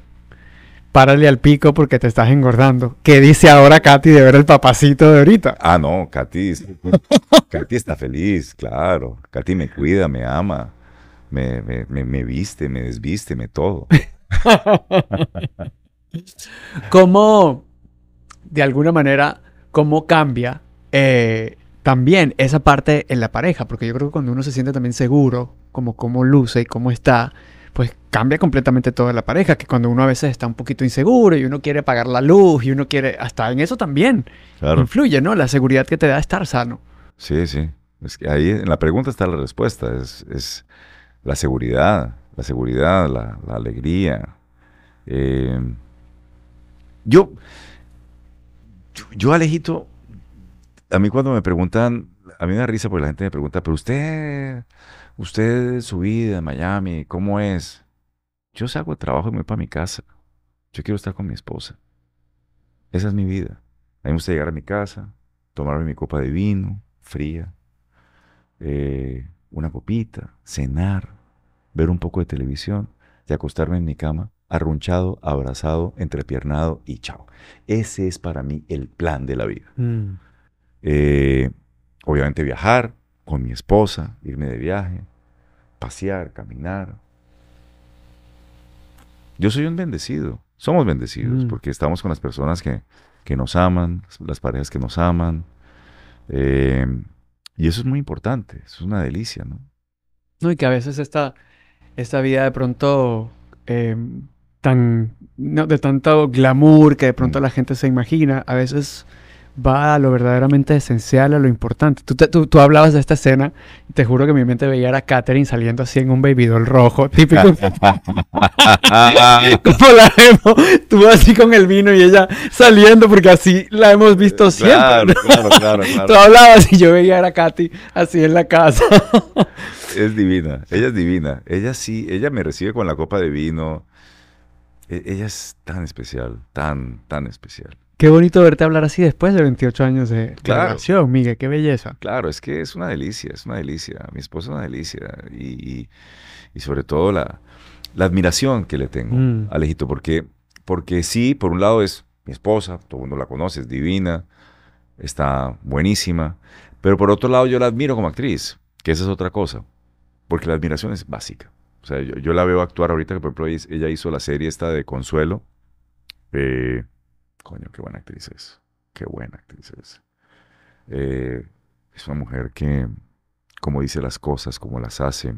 S2: párale al pico porque te estás engordando. ¿Qué dice ahora Katy de ver el papacito de ahorita?
S1: Ah, no, Katy, pues, Katy está feliz, claro. Katy me cuida, me ama, me, viste, me desviste, me todo.
S2: ¿Cómo, de alguna manera, cómo cambia eh, también esa parte en la pareja? Porque yo creo que cuando uno se siente también seguro, como cómo luce y cómo está, pues cambia completamente toda la pareja, que cuando uno a veces está un poquito inseguro y uno quiere pagar la luz y uno quiere, hasta en eso también influye, ¿no? La seguridad que te da estar sano.
S1: Sí, sí. Es que ahí en la pregunta está la respuesta, es, la seguridad, la seguridad, la, alegría. Eh, yo, yo, yo, Alejito, a mí cuando me preguntan, a mí me da risa porque la gente me pregunta, pero usted usted su vida en Miami, ¿cómo es? Yo salgo de trabajo y me voy para mi casa. Yo quiero estar con mi esposa. Esa es mi vida. A mí me gusta llegar a mi casa, tomarme mi copa de vino, fría, eh, una copita, cenar, ver un poco de televisión y acostarme en mi cama, arrunchado, abrazado, entrepiernado y chao. Ese es para mí el plan de la vida. Mm. Eh, obviamente viajar, con mi esposa, irme de viaje, pasear, caminar. Yo soy un bendecido, somos bendecidos mm. porque estamos con las personas que, nos aman, las parejas que nos aman. Eh, y eso es muy importante, es una delicia, ¿no?
S2: No, y que a veces esta, esta vida de pronto eh, tan, no, de tanto glamour que de pronto mm. la gente se imagina, a veces va a lo verdaderamente esencial, a lo importante. Tú, hablabas de esta escena y te juro que mi mente veía a Katherine saliendo así en un baby rojo, típico.
S1: Como la
S2: vemos, tú así con el vino y ella saliendo, porque así la hemos visto siempre. Claro,
S1: claro, claro. tú
S2: hablabas y yo veía a Katy así en la casa.
S1: es divina, ella es divina. Ella sí, ella me recibe con la copa de vino. E, ella es tan especial, tan, tan especial.
S2: Qué bonito verte hablar así después de 28 años de, relación,
S1: Miguel, qué belleza. Claro, es que es una delicia, es una delicia. Mi esposa es una delicia. Y, sobre todo la, admiración que le tengo a mm. Alejito, porque, porque sí, por un lado es mi esposa, todo el mundo la conoce, es divina, está buenísima, pero por otro lado yo la admiro como actriz, que esa es otra cosa, porque la admiración es básica. O sea, yo, la veo actuar ahorita, que por ejemplo ella hizo la serie esta de Consuelo. Eh, Coño, qué buena actriz es. Qué buena actriz es. Eh, es una mujer que, como dice las cosas, como las hace,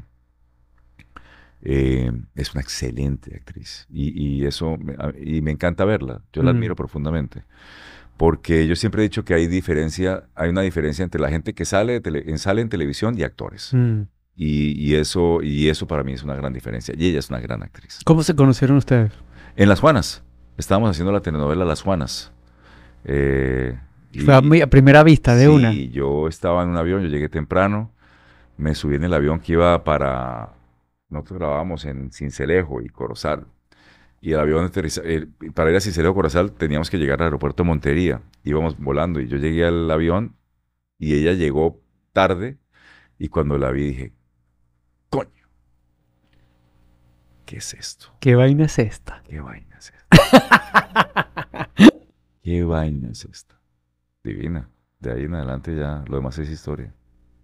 S1: eh, es una excelente actriz. Y, eso, y me encanta verla. Yo la admiro profundamente porque yo siempre he dicho que hay diferencia, hay una diferencia entre la gente que sale, de sale en televisión y actores. Mm. eso, y eso para mí es una gran diferencia. Y ella es una gran actriz.
S2: ¿Cómo se conocieron ustedes?
S1: En Las Juanas estábamos haciendo la telenovela Las Juanas. Eh, Fue a, primera vista de una. Sí, yo estaba en un avión, yo llegué temprano, me subí en el avión que iba para... Nosotros grabábamos en Cincelejo y Corozal. Y el avión para ir a Cincelejo Corozal teníamos que llegar al aeropuerto de Montería. Íbamos volando y yo llegué al avión y ella llegó tarde y cuando la vi dije, coño,
S2: ¿Qué es esto? ¿Qué vaina es esta? ¿Qué vaina es
S1: esta? ¿Qué vaina es esta? Divina. De ahí en adelante ya lo demás es historia.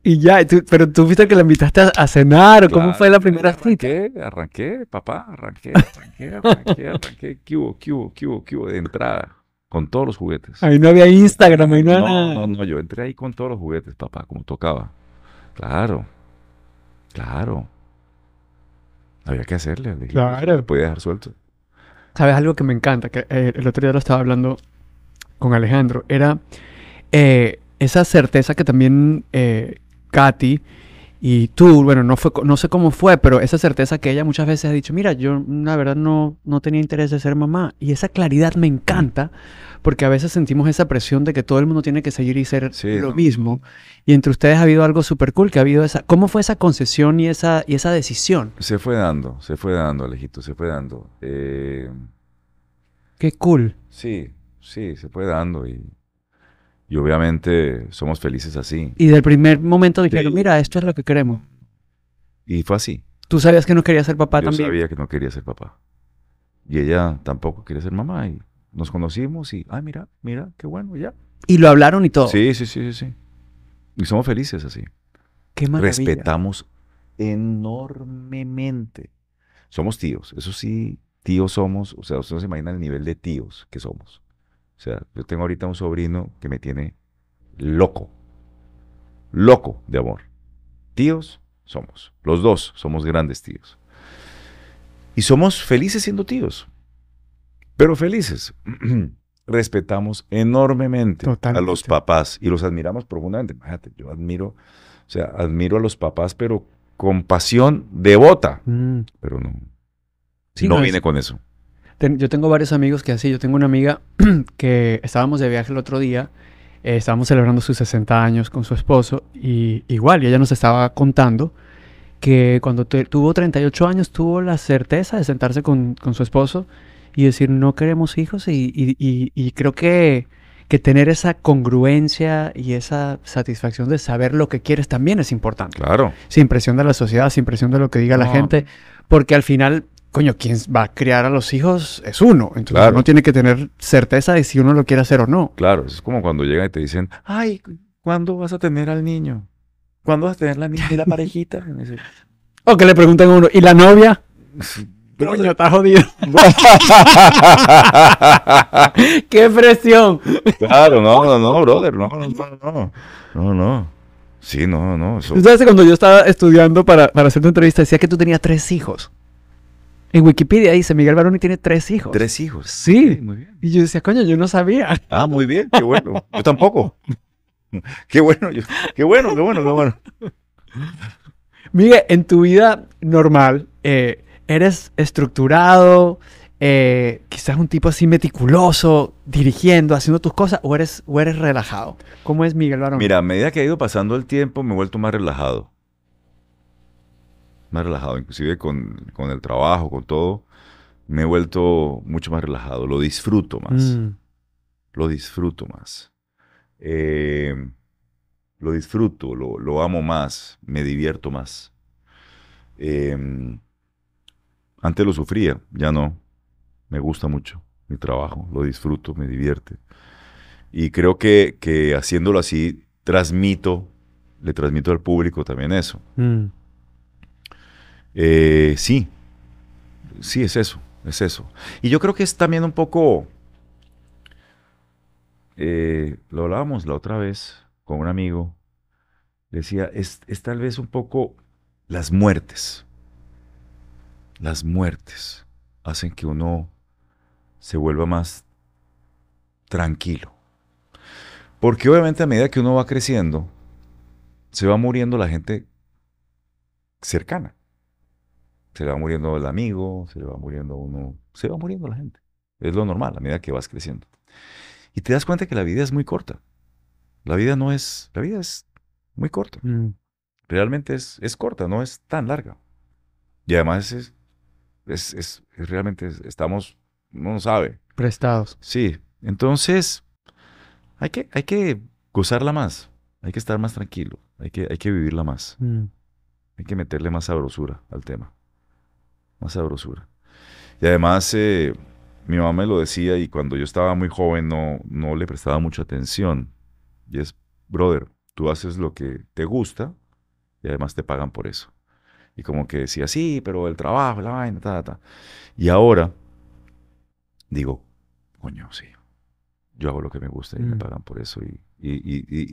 S2: Y ya, pero tú viste que la invitaste a, cenar, ¿o ¿cómo fue la primera cita?
S1: Arranqué, arranqué, papá, arranqué, arranqué, arranqué, arranqué, ¿qué hubo, qué hubo, qué hubo, de entrada? Con todos los juguetes. Ahí
S2: no había Instagram, ahí nada. No,
S1: no, yo entré ahí con todos los juguetes, papá, como tocaba. Claro, claro. Había que hacerle. claro. lo podía dejar suelto.
S2: ¿Sabes algo que me encanta? Que eh, el otro día lo estaba hablando con Alejandro. Era eh, esa certeza que también eh, Katy y tú, bueno, no, fue, no sé cómo fue, pero esa certeza que ella muchas veces ha dicho, mira, yo la verdad no, no tenía interés de ser mamá. Y esa claridad me encanta, porque a veces sentimos esa presión de que todo el mundo tiene que seguir y ser lo mismo. Y entre ustedes ha habido algo súper cool, que ha habido esa... ¿Cómo fue esa concesión y esa, y esa decisión?
S1: Se fue dando, se fue dando, Alejito, se fue dando. Eh,
S2: Qué cool.
S1: Sí, sí, se fue dando y y obviamente somos felices así. Y del
S2: primer momento dijeron, mira, esto es lo que queremos. Y fue así. ¿Tú sabías que no quería ser papá también? Yo
S1: sabía que no quería ser papá. Y ella tampoco quería ser mamá. Y nos conocimos y, ay, mira,
S2: mira, qué bueno, ya. Y lo hablaron y todo. Sí,
S1: sí, sí, sí. Y somos felices así. Qué maravilla. Respetamos
S2: enormemente.
S1: Somos tíos, eso sí, tíos somos. O sea, ustedes no se imaginan el nivel de tíos que somos. O sea, yo tengo ahorita un sobrino que me tiene loco, loco de amor. Tíos somos, los dos somos grandes tíos. Y somos felices siendo tíos, pero felices. Respetamos enormemente a los papás y los admiramos profundamente. yo admiro, o sea, admiro a los papás, pero con pasión devota. Mm. Pero no,
S2: si no, viene con eso yo tengo varios amigos que así, yo tengo una amiga que estábamos de viaje el otro día, eh, estábamos celebrando sus 60 años con su esposo y igual, y ella nos estaba contando que cuando tuvo 38 años tuvo la certeza de sentarse con, su esposo y decir no queremos hijos y, creo que, tener esa congruencia y esa satisfacción de saber lo que quieres también es importante. Claro. Sin presión de la sociedad, sin presión de lo que diga la gente, porque al final coño, ¿quién va a criar a los hijos es uno. Entonces uno tiene que tener certeza de si uno lo quiere hacer o no. Claro, es como cuando llegan y te dicen,
S1: ay, ¿cuándo vas a tener al niño? ¿Cuándo vas a tener la niña y la parejita?
S2: o que le pregunten a uno, ¿y la novia? Coño, está jodido. ¡Qué presión! Claro, no, no, no, brother,
S1: no, no, no, no, no. Sí, no, no. Eso... cuando
S2: yo estaba estudiando para, para hacer tu entrevista decía que tú tenías tres hijos? En Wikipedia dice Miguel Baroni tiene tres hijos. Tres hijos. Sí. muy bien. Y yo decía, coño, yo no sabía. Ah, muy
S1: bien, qué bueno. Yo tampoco. Qué bueno, qué bueno, qué bueno, qué bueno.
S2: Miguel, en tu vida normal, eh, eres estructurado, eh, quizás un tipo así meticuloso, dirigiendo, haciendo tus cosas, o eres, o eres relajado. ¿Cómo es Miguel Barón? Mira, a
S1: medida que ha ido pasando el tiempo, me he vuelto más relajado más relajado, inclusive con, el trabajo, con todo, me he vuelto mucho más relajado, lo disfruto más, mm. lo disfruto más, eh, lo disfruto, lo, amo más, me divierto más. Em, antes lo sufría, ya no, me gusta mucho mi trabajo, lo disfruto, me divierte. Y creo que, que haciéndolo así, transmito, le transmito al público también eso. Mm. Eh, sí, sí, es eso, es eso. Y yo creo que es también un poco, eh, lo hablábamos la otra vez con un amigo, decía, es, es tal vez un poco las muertes. Las muertes hacen que uno se vuelva más tranquilo. Porque obviamente a medida que uno va creciendo, se va muriendo la gente cercana se le va muriendo el amigo, se le va muriendo uno, se va muriendo la gente. Es lo normal a medida que vas creciendo. Y te das cuenta que la vida es muy corta. La vida no es, la vida es muy corta. Mm. Realmente es, es corta, no es tan larga. Y además es, es, es, realmente estamos, no sabe. Prestados. Sí, entonces hay que, hay que gozarla más, hay que estar más tranquilo, hay que, hay que vivirla más. Mm. Hay que meterle más sabrosura al tema más sabrosura. Y además, eh, mi mamá me lo decía y cuando yo estaba muy joven no, no le prestaba mucha atención. Y es, brother, tú haces lo que te gusta y además te pagan por eso. Y como que decía, sí, pero el trabajo, la vaina, ta, ta. Y ahora digo, coño, sí, yo hago lo que me gusta y me mm. pagan por eso. Y,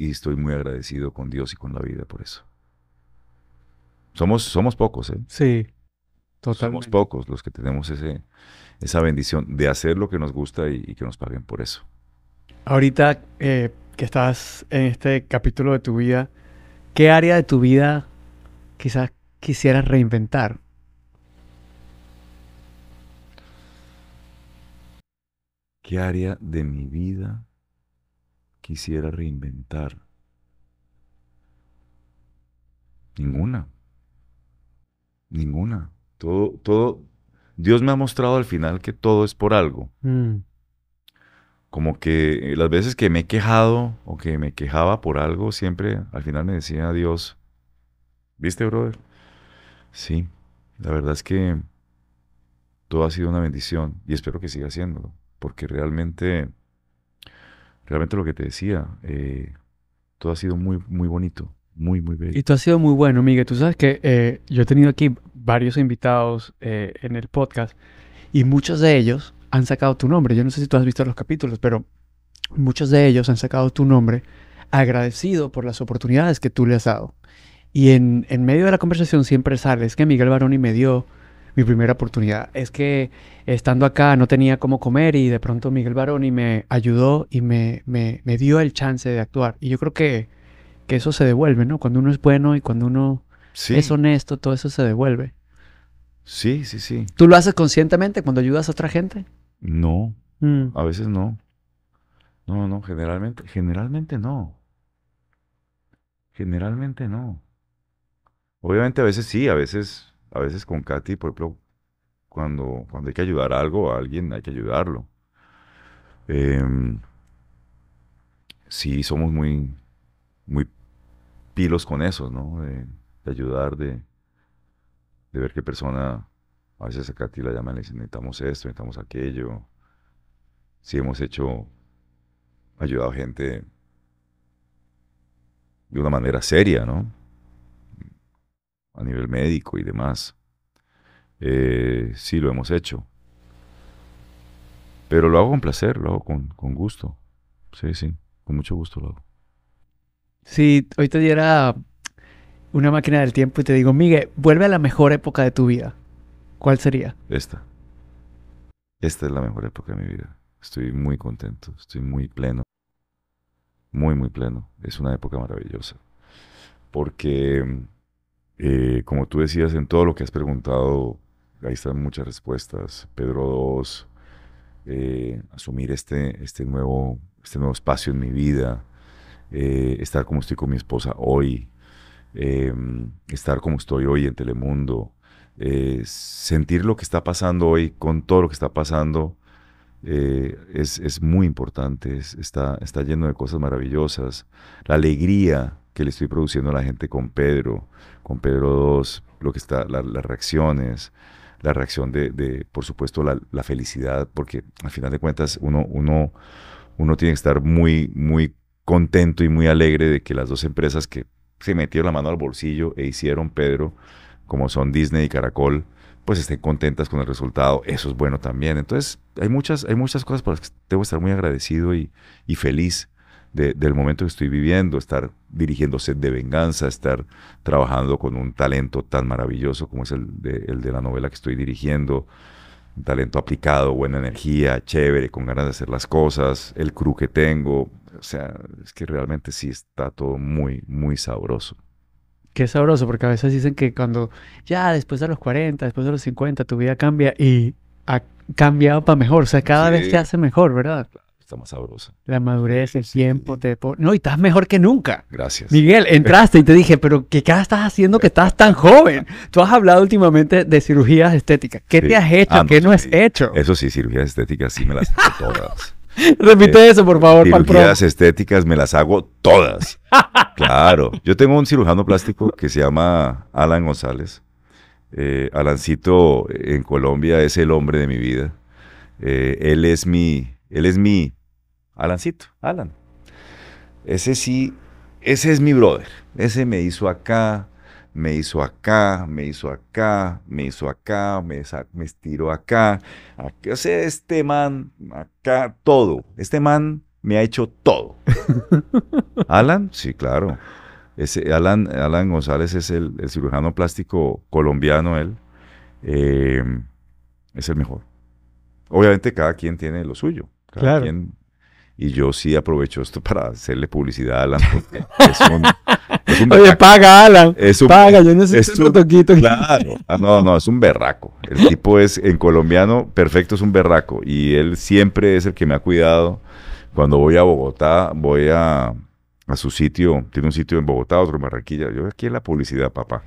S1: estoy muy agradecido con Dios y con la vida por eso. Somos, somos pocos, ¿eh? Sí. Pues somos pocos los que tenemos ese, esa bendición de hacer lo que nos gusta y, que nos paguen por eso.
S2: Ahorita eh, que estás en este capítulo de tu vida, ¿qué área de tu vida quizás quisieras reinventar?
S1: ¿Qué área de mi vida quisiera reinventar? Ninguna. Ninguna. Todo, todo, Dios me ha mostrado al final que todo es por algo. Mm. Como que eh, las veces que me he quejado o que me quejaba por algo, siempre al final me decía Dios, ¿viste, brother? Sí, la verdad es que todo ha sido una bendición y espero que siga siendo porque realmente, realmente lo que te decía, eh, todo ha sido muy, muy bonito, muy, muy bello.
S2: Y tú has sido muy bueno, Miguel. Tú sabes que eh, yo he tenido aquí varios invitados eh, en el podcast y muchos de ellos han sacado tu nombre. Yo no sé si tú has visto los capítulos, pero muchos de ellos han sacado tu nombre agradecido por las oportunidades que tú le has dado. Y en, medio de la conversación siempre sale, es que Miguel Baroni me dio mi primera oportunidad. Es que estando acá no tenía cómo comer y de pronto Miguel Baroni me ayudó y me, me, dio el chance de actuar. Y yo creo que, que eso se devuelve, ¿no? Cuando uno es bueno y cuando uno sí. es honesto, todo eso se devuelve. Sí, sí, sí. ¿Tú lo haces conscientemente cuando ayudas a otra gente?
S1: No, mm. a veces no. No, no, generalmente, generalmente no. Generalmente no. Obviamente a veces sí, a veces, a veces con Katy, por ejemplo, cuando, cuando hay que ayudar a algo, a alguien, hay que ayudarlo. Em, sí, somos muy, muy pilos con eso, ¿no? de ayudar, de, ver qué persona, a veces a ti la llaman y le dicen, necesitamos esto, necesitamos aquello. Si hemos hecho, ayudado gente de una manera seria, ¿no? A nivel médico y demás. Eh, sí, lo hemos hecho. Pero lo hago con placer, lo hago con, con gusto. Sí, sí, con mucho gusto lo hago.
S2: Sí, hoy te diera una máquina del tiempo y te digo, Miguel, vuelve a la mejor época de tu vida, ¿cuál sería?
S1: Esta. Esta es la mejor época de mi vida. Estoy muy contento, estoy muy pleno. Muy, muy pleno. Es una época maravillosa. Porque, eh, como tú decías, en todo lo que has preguntado, ahí están muchas respuestas. Pedro II, eh, asumir este, este, nuevo, este nuevo espacio en mi vida, eh, estar como estoy con mi esposa hoy, Em, estar como estoy hoy en Telemundo, eh, sentir lo que está pasando hoy con todo lo que está pasando eh, es, muy importante, está, está lleno de cosas maravillosas. La alegría que le estoy produciendo a la gente con Pedro, con Pedro 2 lo que está, las reacciones, la reacción de, por supuesto, la, la, felicidad, porque al final de cuentas uno, uno, uno tiene que estar muy, muy contento y muy alegre de que las dos empresas que se metieron la mano al bolsillo e hicieron, Pedro, como son Disney y Caracol, pues estén contentas con el resultado. Eso es bueno también. Entonces, hay muchas, hay muchas cosas por las que debo estar muy agradecido y, feliz del momento que estoy viviendo, estar dirigiéndose de venganza, estar trabajando con un talento tan maravilloso como es el de, el de la novela que estoy dirigiendo. Un talento aplicado, buena energía, chévere, con ganas de hacer las cosas, el crew que tengo, o sea, es que realmente sí está todo muy, muy sabroso.
S2: Qué sabroso, porque a veces dicen que cuando ya después de los 40, después de los 50, tu vida cambia y ha cambiado para mejor, o sea, cada vez se hace mejor, ¿verdad? Está más sabroso. La madurez, el tiempo, te No, y estás mejor que nunca. Gracias. Miguel, entraste y te dije, pero ¿qué cara estás haciendo que estás tan joven? Tú has hablado últimamente de cirugías estéticas. ¿Qué te has hecho? Ah,
S1: ¿Qué no has hecho? Eso sí, cirugías estéticas sí me las he hecho todas. Repite eh, eso, por favor. Cirugías estéticas me las hago todas. claro. Yo tengo un cirujano plástico que se llama Alan González. Eh, Alancito eh, en Colombia es el hombre de mi vida. él es mi, él es mi Alancito, Alan. Ese sí, ese es mi brother. Ese me hizo acá, me hizo acá, me hizo acá, me hizo acá, me, me estiró acá, O sea, este man, acá, todo. Este man me ha hecho todo. Alan, sí, claro. Alan, Alan González es el, cirujano plástico colombiano, él. Eh, es el mejor. Obviamente cada quien tiene lo suyo. claro. Y yo sí aprovecho esto para hacerle publicidad a Alan. Es un, Oye, paga, Alan.
S2: paga, yo necesito un toquito.
S1: Claro. Ah, no, no, es un berraco. El tipo es, en colombiano, perfecto, es un berraco. Y él siempre es el que me ha cuidado. Cuando voy a Bogotá, voy a, a su sitio, tiene un sitio en Bogotá, otro en Barranquilla, yo aquí en la publicidad, papá.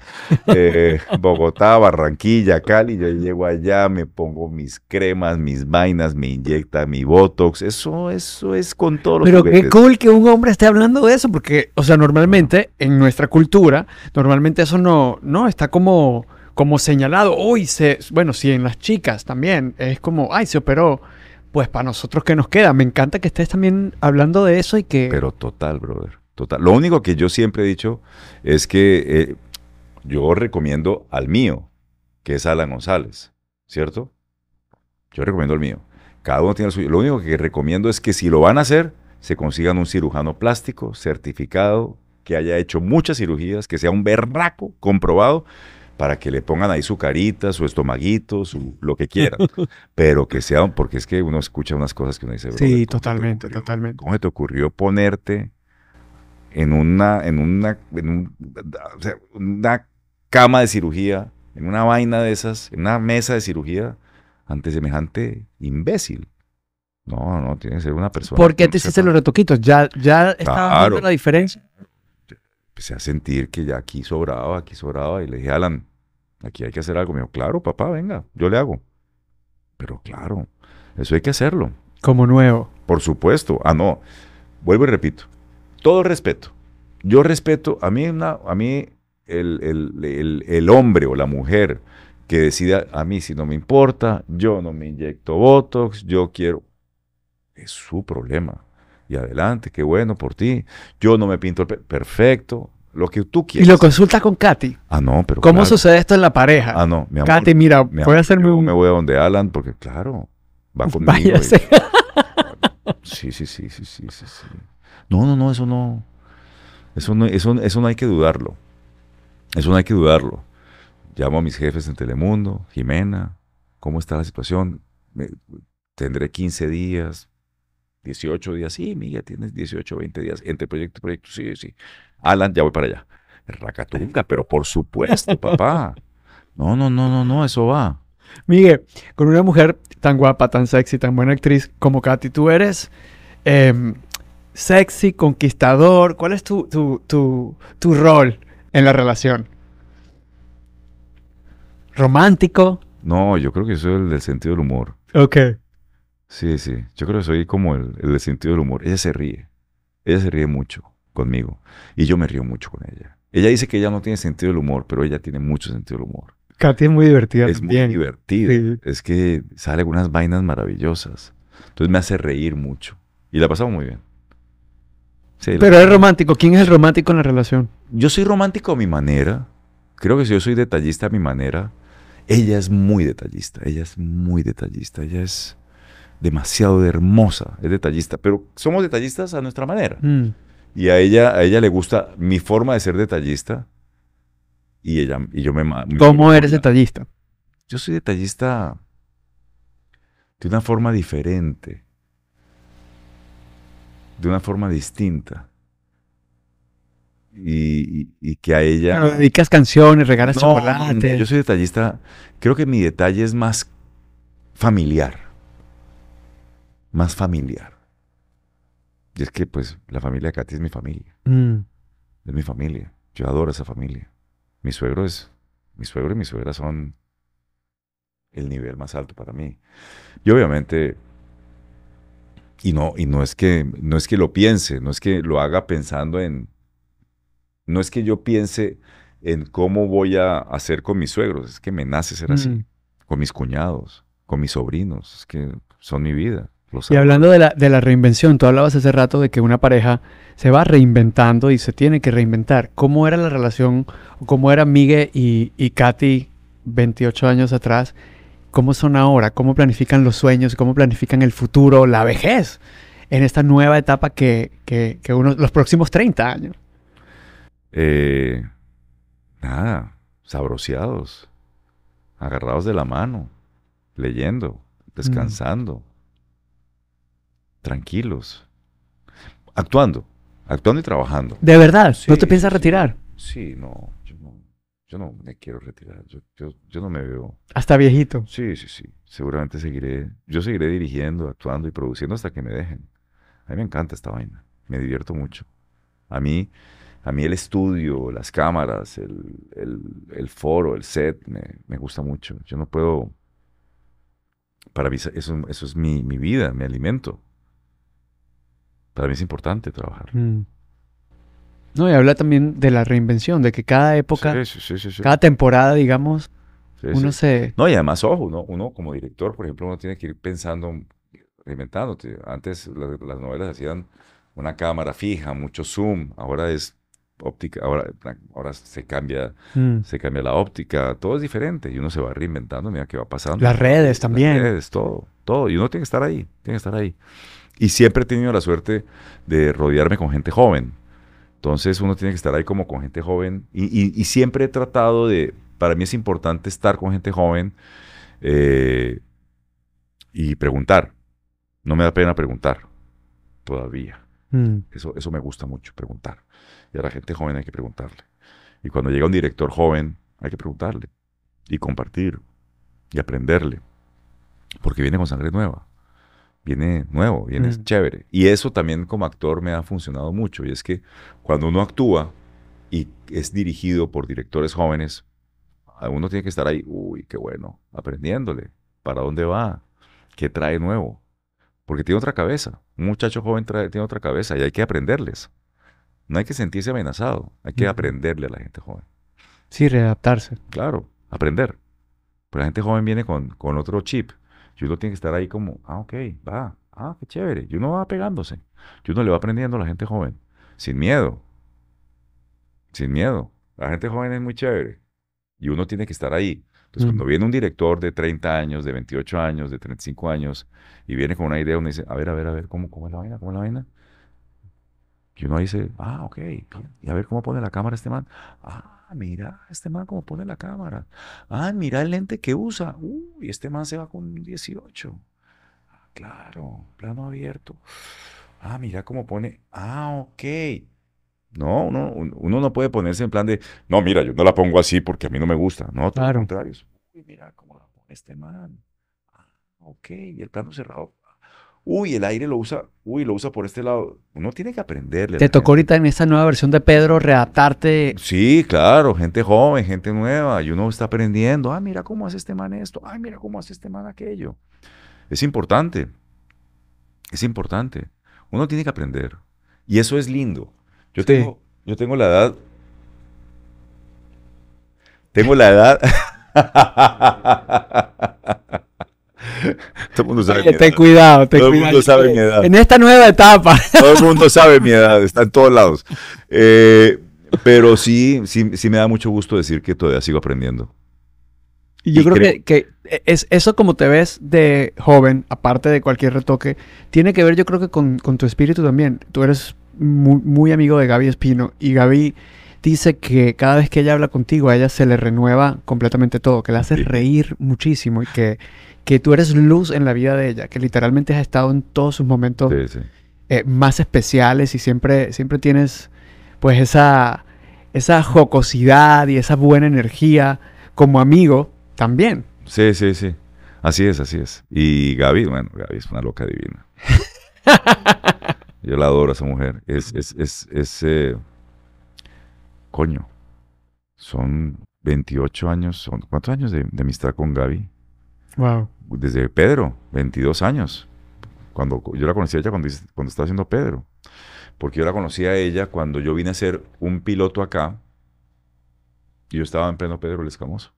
S1: Eh, Bogotá, Barranquilla, Cali, yo llego allá, me pongo mis cremas, mis vainas, me inyecta mi Botox, eso, eso es con todos Pero qué
S2: cool que un hombre esté hablando de eso, porque, o sea, normalmente en nuestra cultura, normalmente eso no, no, está como, como señalado, hoy se, bueno, sí, en las chicas también, es como, ay, se operó pues para nosotros que nos queda. Me encanta que estés también hablando de eso y que... Pero total, brother.
S1: Total. Lo único que yo siempre he dicho es que eh, yo recomiendo al mío, que es Alan González, ¿cierto? Yo recomiendo al mío. Cada uno tiene el suyo. Lo único que recomiendo es que si lo van a hacer, se consigan un cirujano plástico certificado, que haya hecho muchas cirugías, que sea un berraco comprobado para que le pongan ahí su carita, su estomaguito, su, lo que quieran, pero que sea, porque es que uno escucha unas cosas que uno dice. Sí,
S2: totalmente, totalmente.
S1: ¿Cómo se te ocurrió ponerte en una, en una, en una cama de cirugía, en una vaina de esas, en una mesa de cirugía ante semejante imbécil? No, no, tiene que ser una persona. ¿Por qué te hiciste
S2: los retoquitos? ¿Ya, ya estabas viendo la diferencia?
S1: empecé a sentir que ya aquí sobraba, aquí sobraba, y le dije, Alan, aquí hay que hacer algo. Me dijo, claro, papá, venga, yo le hago. Pero claro, eso hay que hacerlo.
S2: Como nuevo.
S1: Por supuesto. Ah, no. Vuelvo y repito. Todo respeto. Yo respeto, a mí, a mí el, hombre o la mujer que decida, a mí si no me importa, yo no me inyecto Botox, yo quiero... Es su problema y adelante, qué bueno por ti. Yo no me pinto perfecto, lo que tú quieras. Y lo consulta con Katy. Ah, no, pero. ¿Cómo sucede esto en la pareja? Ah, no, mi amor. Katy, mira, voy a hacerme un. Me voy a donde Alan, porque claro, va conmigo. Váyase. sí, sí, sí, sí, sí, sí, No, no, no, eso no. Eso no, eso, eso no hay que dudarlo. Eso no hay que dudarlo. Llamo a mis jefes en Telemundo, Jimena, ¿cómo está la situación? Tendré 15 días, 18 días, sí, Miguel, tienes 18, 20 días entre proyecto y proyecto, sí, sí. Alan, ya voy para allá. Racatunga, pero por supuesto, papá.
S2: No, no, no, no, no, eso va. Miguel, con una mujer tan guapa, tan sexy, tan buena actriz como Katy, tú eres em, sexy, conquistador. ¿Cuál es tu, rol en la relación? ¿Romántico?
S1: No, yo creo que soy el del sentido del humor. Ok. Sí, sí. Yo creo que soy como el, el sentido del humor. Ella se ríe. Ella se ríe mucho conmigo. Y yo me río mucho con ella. Ella dice que ella no tiene sentido del humor, pero ella tiene mucho sentido del humor. Katy es muy divertida. Es muy divertida. Es que sale algunas vainas maravillosas. Entonces me hace reír mucho. Y la pasamos muy bien. Sí, pero es
S2: romántico. ¿Quién es el romántico en la relación?
S1: Yo soy romántico a mi manera. Creo que si yo soy detallista a mi manera, ella es muy detallista. Ella es muy detallista. Ella es demasiado hermosa, es detallista, pero somos detallistas a nuestra manera. Mm. Y a ella, a ella le gusta mi forma de ser detallista y, ella, y yo me... ¿Cómo eres detallista? Yo soy detallista de una forma diferente, de una forma distinta. Y, y, que a ella. dedicas
S2: canciones, regalas chocolate. Yo
S1: soy detallista. Creo que mi detalle es más familiar más familiar. Y es que, pues, la familia de Katy es mi familia. Mm. Es mi familia. Yo adoro esa familia. Mi suegro es. Mi suegro y mi suegra son el nivel más alto para mí. Y obviamente. Y no, y no es que no es que lo piense, no es que lo haga pensando en. No es que yo piense en cómo voy a hacer con mis suegros, es que me nace ser así. Mm. Con mis cuñados, con mis sobrinos, es que son
S2: mi vida y hablando de la, reinvención, tú hablabas hace rato de que una pareja se va reinventando y se tiene que reinventar. ¿Cómo era la relación, cómo era Miguel y, Katy 28 años atrás? ¿Cómo son ahora? ¿Cómo planifican los sueños? ¿Cómo planifican el futuro, la vejez? En esta nueva etapa que, que, que uno, los próximos 30 años.
S1: Eh, nada, sabrociados, agarrados de la mano, leyendo, descansando tranquilos, actuando, actuando y
S2: trabajando. ¿De verdad? ¿No te piensas retirar?
S1: Sí, no yo, no, yo no, me quiero retirar, yo, no me veo.
S2: ¿Hasta viejito?
S1: Sí, sí, sí, seguramente seguiré, yo seguiré dirigiendo, actuando y produciendo hasta que me dejen. A mí me encanta esta vaina, me divierto mucho. A mí, a mí el estudio, las cámaras, el, foro, el set, me, gusta mucho. Yo no puedo para mí eso, es mi, mi, vida, mi alimento para mí es importante trabajar.
S2: Mm. No, y habla también de la reinvención, de que cada época, cada temporada, digamos, uno se... No, y además,
S1: ojo, uno, uno como director, por ejemplo, uno tiene que ir pensando, reinventándote. Antes las, novelas hacían una cámara fija, mucho zoom, ahora es óptica, ahora, ahora se cambia, mm. se cambia la óptica, todo es diferente y uno se va reinventando, mira qué va pasando. Las redes también. Las redes, todo, todo. Y uno tiene que estar ahí, tiene que estar ahí. Y siempre he tenido la suerte de rodearme con gente joven. Entonces uno tiene que estar ahí como con gente joven. Y, siempre he tratado de, para mí es importante estar con gente joven eh, y preguntar. No me da pena preguntar todavía. Mm. Eso, eso me gusta mucho, preguntar. Y a la gente joven hay que preguntarle. Y cuando llega un director joven, hay que preguntarle y compartir y aprenderle. Porque viene con sangre nueva viene nuevo, viene mm. chévere. Y eso también como actor me ha funcionado mucho. Y es que cuando uno actúa y es dirigido por directores jóvenes, uno tiene que estar ahí, uy, qué bueno, aprendiéndole, para dónde va, qué trae nuevo. Porque tiene otra cabeza. Un muchacho joven trae, tiene otra cabeza y hay que aprenderles. No hay que sentirse amenazado, hay que aprenderle a la gente joven.
S2: Sí, readaptarse. Claro,
S1: aprender. Pero la gente joven viene con, con otro chip, y uno tiene que estar ahí como, ah, ok, va, ah, qué chévere. Y uno va pegándose. Y uno le va aprendiendo a la gente joven. Sin miedo. Sin miedo. La gente joven es muy chévere. Y uno tiene que estar ahí. Entonces, cuando mm. viene un director de 30 años, de 28 años, de 35 años, y viene con una idea, uno dice, a ver, a ver, a ver, ¿cómo, cómo es la vaina? ¿Cómo es la vaina? Y uno dice, ah, ok. Y a ver cómo pone la cámara este man. Ah, Ah, mira, este man cómo pone la cámara. Ah, mira el lente que usa. Uy, este man se va con 18. Ah, claro, plano abierto. Ah, mira cómo pone. Ah, ok. No, uno, uno no puede ponerse en plan de, no, mira, yo no la pongo así porque a mí no me gusta. No, claro.
S2: contrario. Uy, mira
S1: cómo la pone este man. Ah, ok, y el plano cerrado uy, el aire lo usa, uy, lo usa por este lado. Uno tiene que aprenderle. Te tocó
S2: ahorita en esta nueva versión de Pedro readaptarte.
S1: Sí, claro, gente joven, gente nueva, y uno está aprendiendo. Ah, mira cómo hace este man esto, Ah, mira cómo hace este man aquello. Es importante, es importante. Uno tiene que aprender. Y eso es lindo. Yo, yo tengo la edad. Tengo la edad. Todo el mundo sabe mi edad. cuidado, Todo el mundo sabe mi edad. En esta nueva etapa. Todo el mundo sabe mi edad, está en todos lados. Eh, pero sí, sí, sí me da mucho gusto decir que todavía sigo aprendiendo.
S2: Y yo creo, que, es, eso como te ves de joven, aparte de cualquier retoque, tiene que ver yo creo que con, tu espíritu también. Tú eres muy, amigo de Gaby Espino y Gaby dice que cada vez que ella habla contigo a ella se le renueva completamente todo, que la hace reír muchísimo y que, que tú eres luz en la vida de ella, que literalmente has estado en todos sus momentos eh, más especiales y siempre, siempre tienes pues esa, esa jocosidad y esa buena energía como amigo también.
S1: Sí, sí, sí. Así es, así es. Y Gaby, bueno, Gaby es una loca divina. Yo la adoro a esa mujer. Es, es, es, eh, coño, son 28 años, ¿cuántos años de, de amistad con Gaby? Desde Pedro, 22 años. Cuando yo la conocí a ella cuando, estaba haciendo Pedro. Porque yo la conocí a ella cuando yo vine a ser un piloto acá. Y yo estaba en pleno Pedro el Escamoso.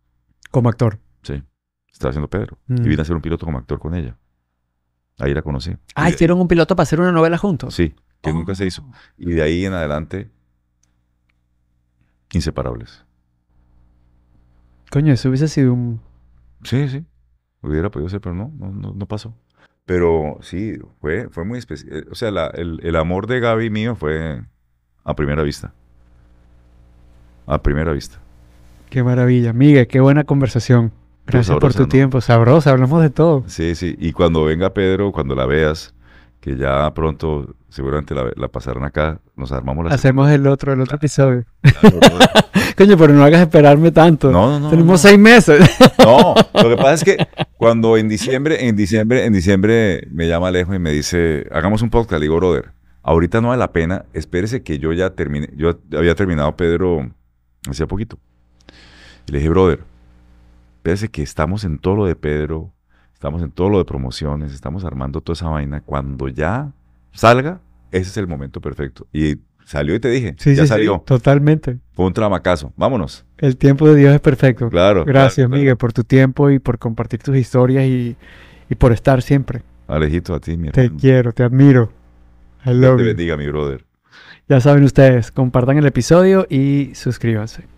S1: Como actor. Sí. Estaba haciendo Pedro. Y mm. vine a ser un piloto como actor con ella. Ahí la conocí. Ah, hicieron
S2: un piloto para hacer una novela juntos.
S1: Sí, que nunca se hizo. Oh. Y de ahí en adelante, inseparables.
S2: Coño, eso hubiese sido un. Sí, sí. Hubiera podido ser, pero no,
S1: no, no pasó. Pero sí, fue, fue muy especial. Eh, o sea, el, el, amor de Gaby mío fue a primera vista. A primera vista.
S2: Qué maravilla. Miguel, qué buena conversación. Gracias por tu tiempo. Sabrosa, hablamos de todo.
S1: Sí, sí. Y cuando venga Pedro, cuando la veas, que ya pronto seguramente la, la pasarán acá, nos armamos la... Hacemos
S2: el otro, el otro episodio. coño, pero no hagas esperarme tanto. No, no, no. Tenemos seis meses. No, lo que pasa es que
S1: cuando en diciembre, en diciembre, en diciembre me llama Alejo y me dice, hagamos un podcast, le digo, brother, ahorita no vale la pena, espérese que yo ya terminé, yo había terminado Pedro hace poquito. le dije, brother, espérese que estamos en todo lo de Pedro, estamos en todo lo de promociones, estamos armando toda esa vaina. Cuando ya salga, ese es el momento perfecto. Y Salió y te dije. Sí, ya salió. totalmente. Fue un tramacazo. Vámonos.
S2: El tiempo de Dios es perfecto. Claro. Gracias, Miguel, por tu tiempo y por compartir tus historias y, por estar siempre.
S1: Alejito, a ti, mi hermano. Te
S2: quiero, te admiro. I love te bendiga, mi brother. Ya saben ustedes, compartan el episodio y suscríbanse.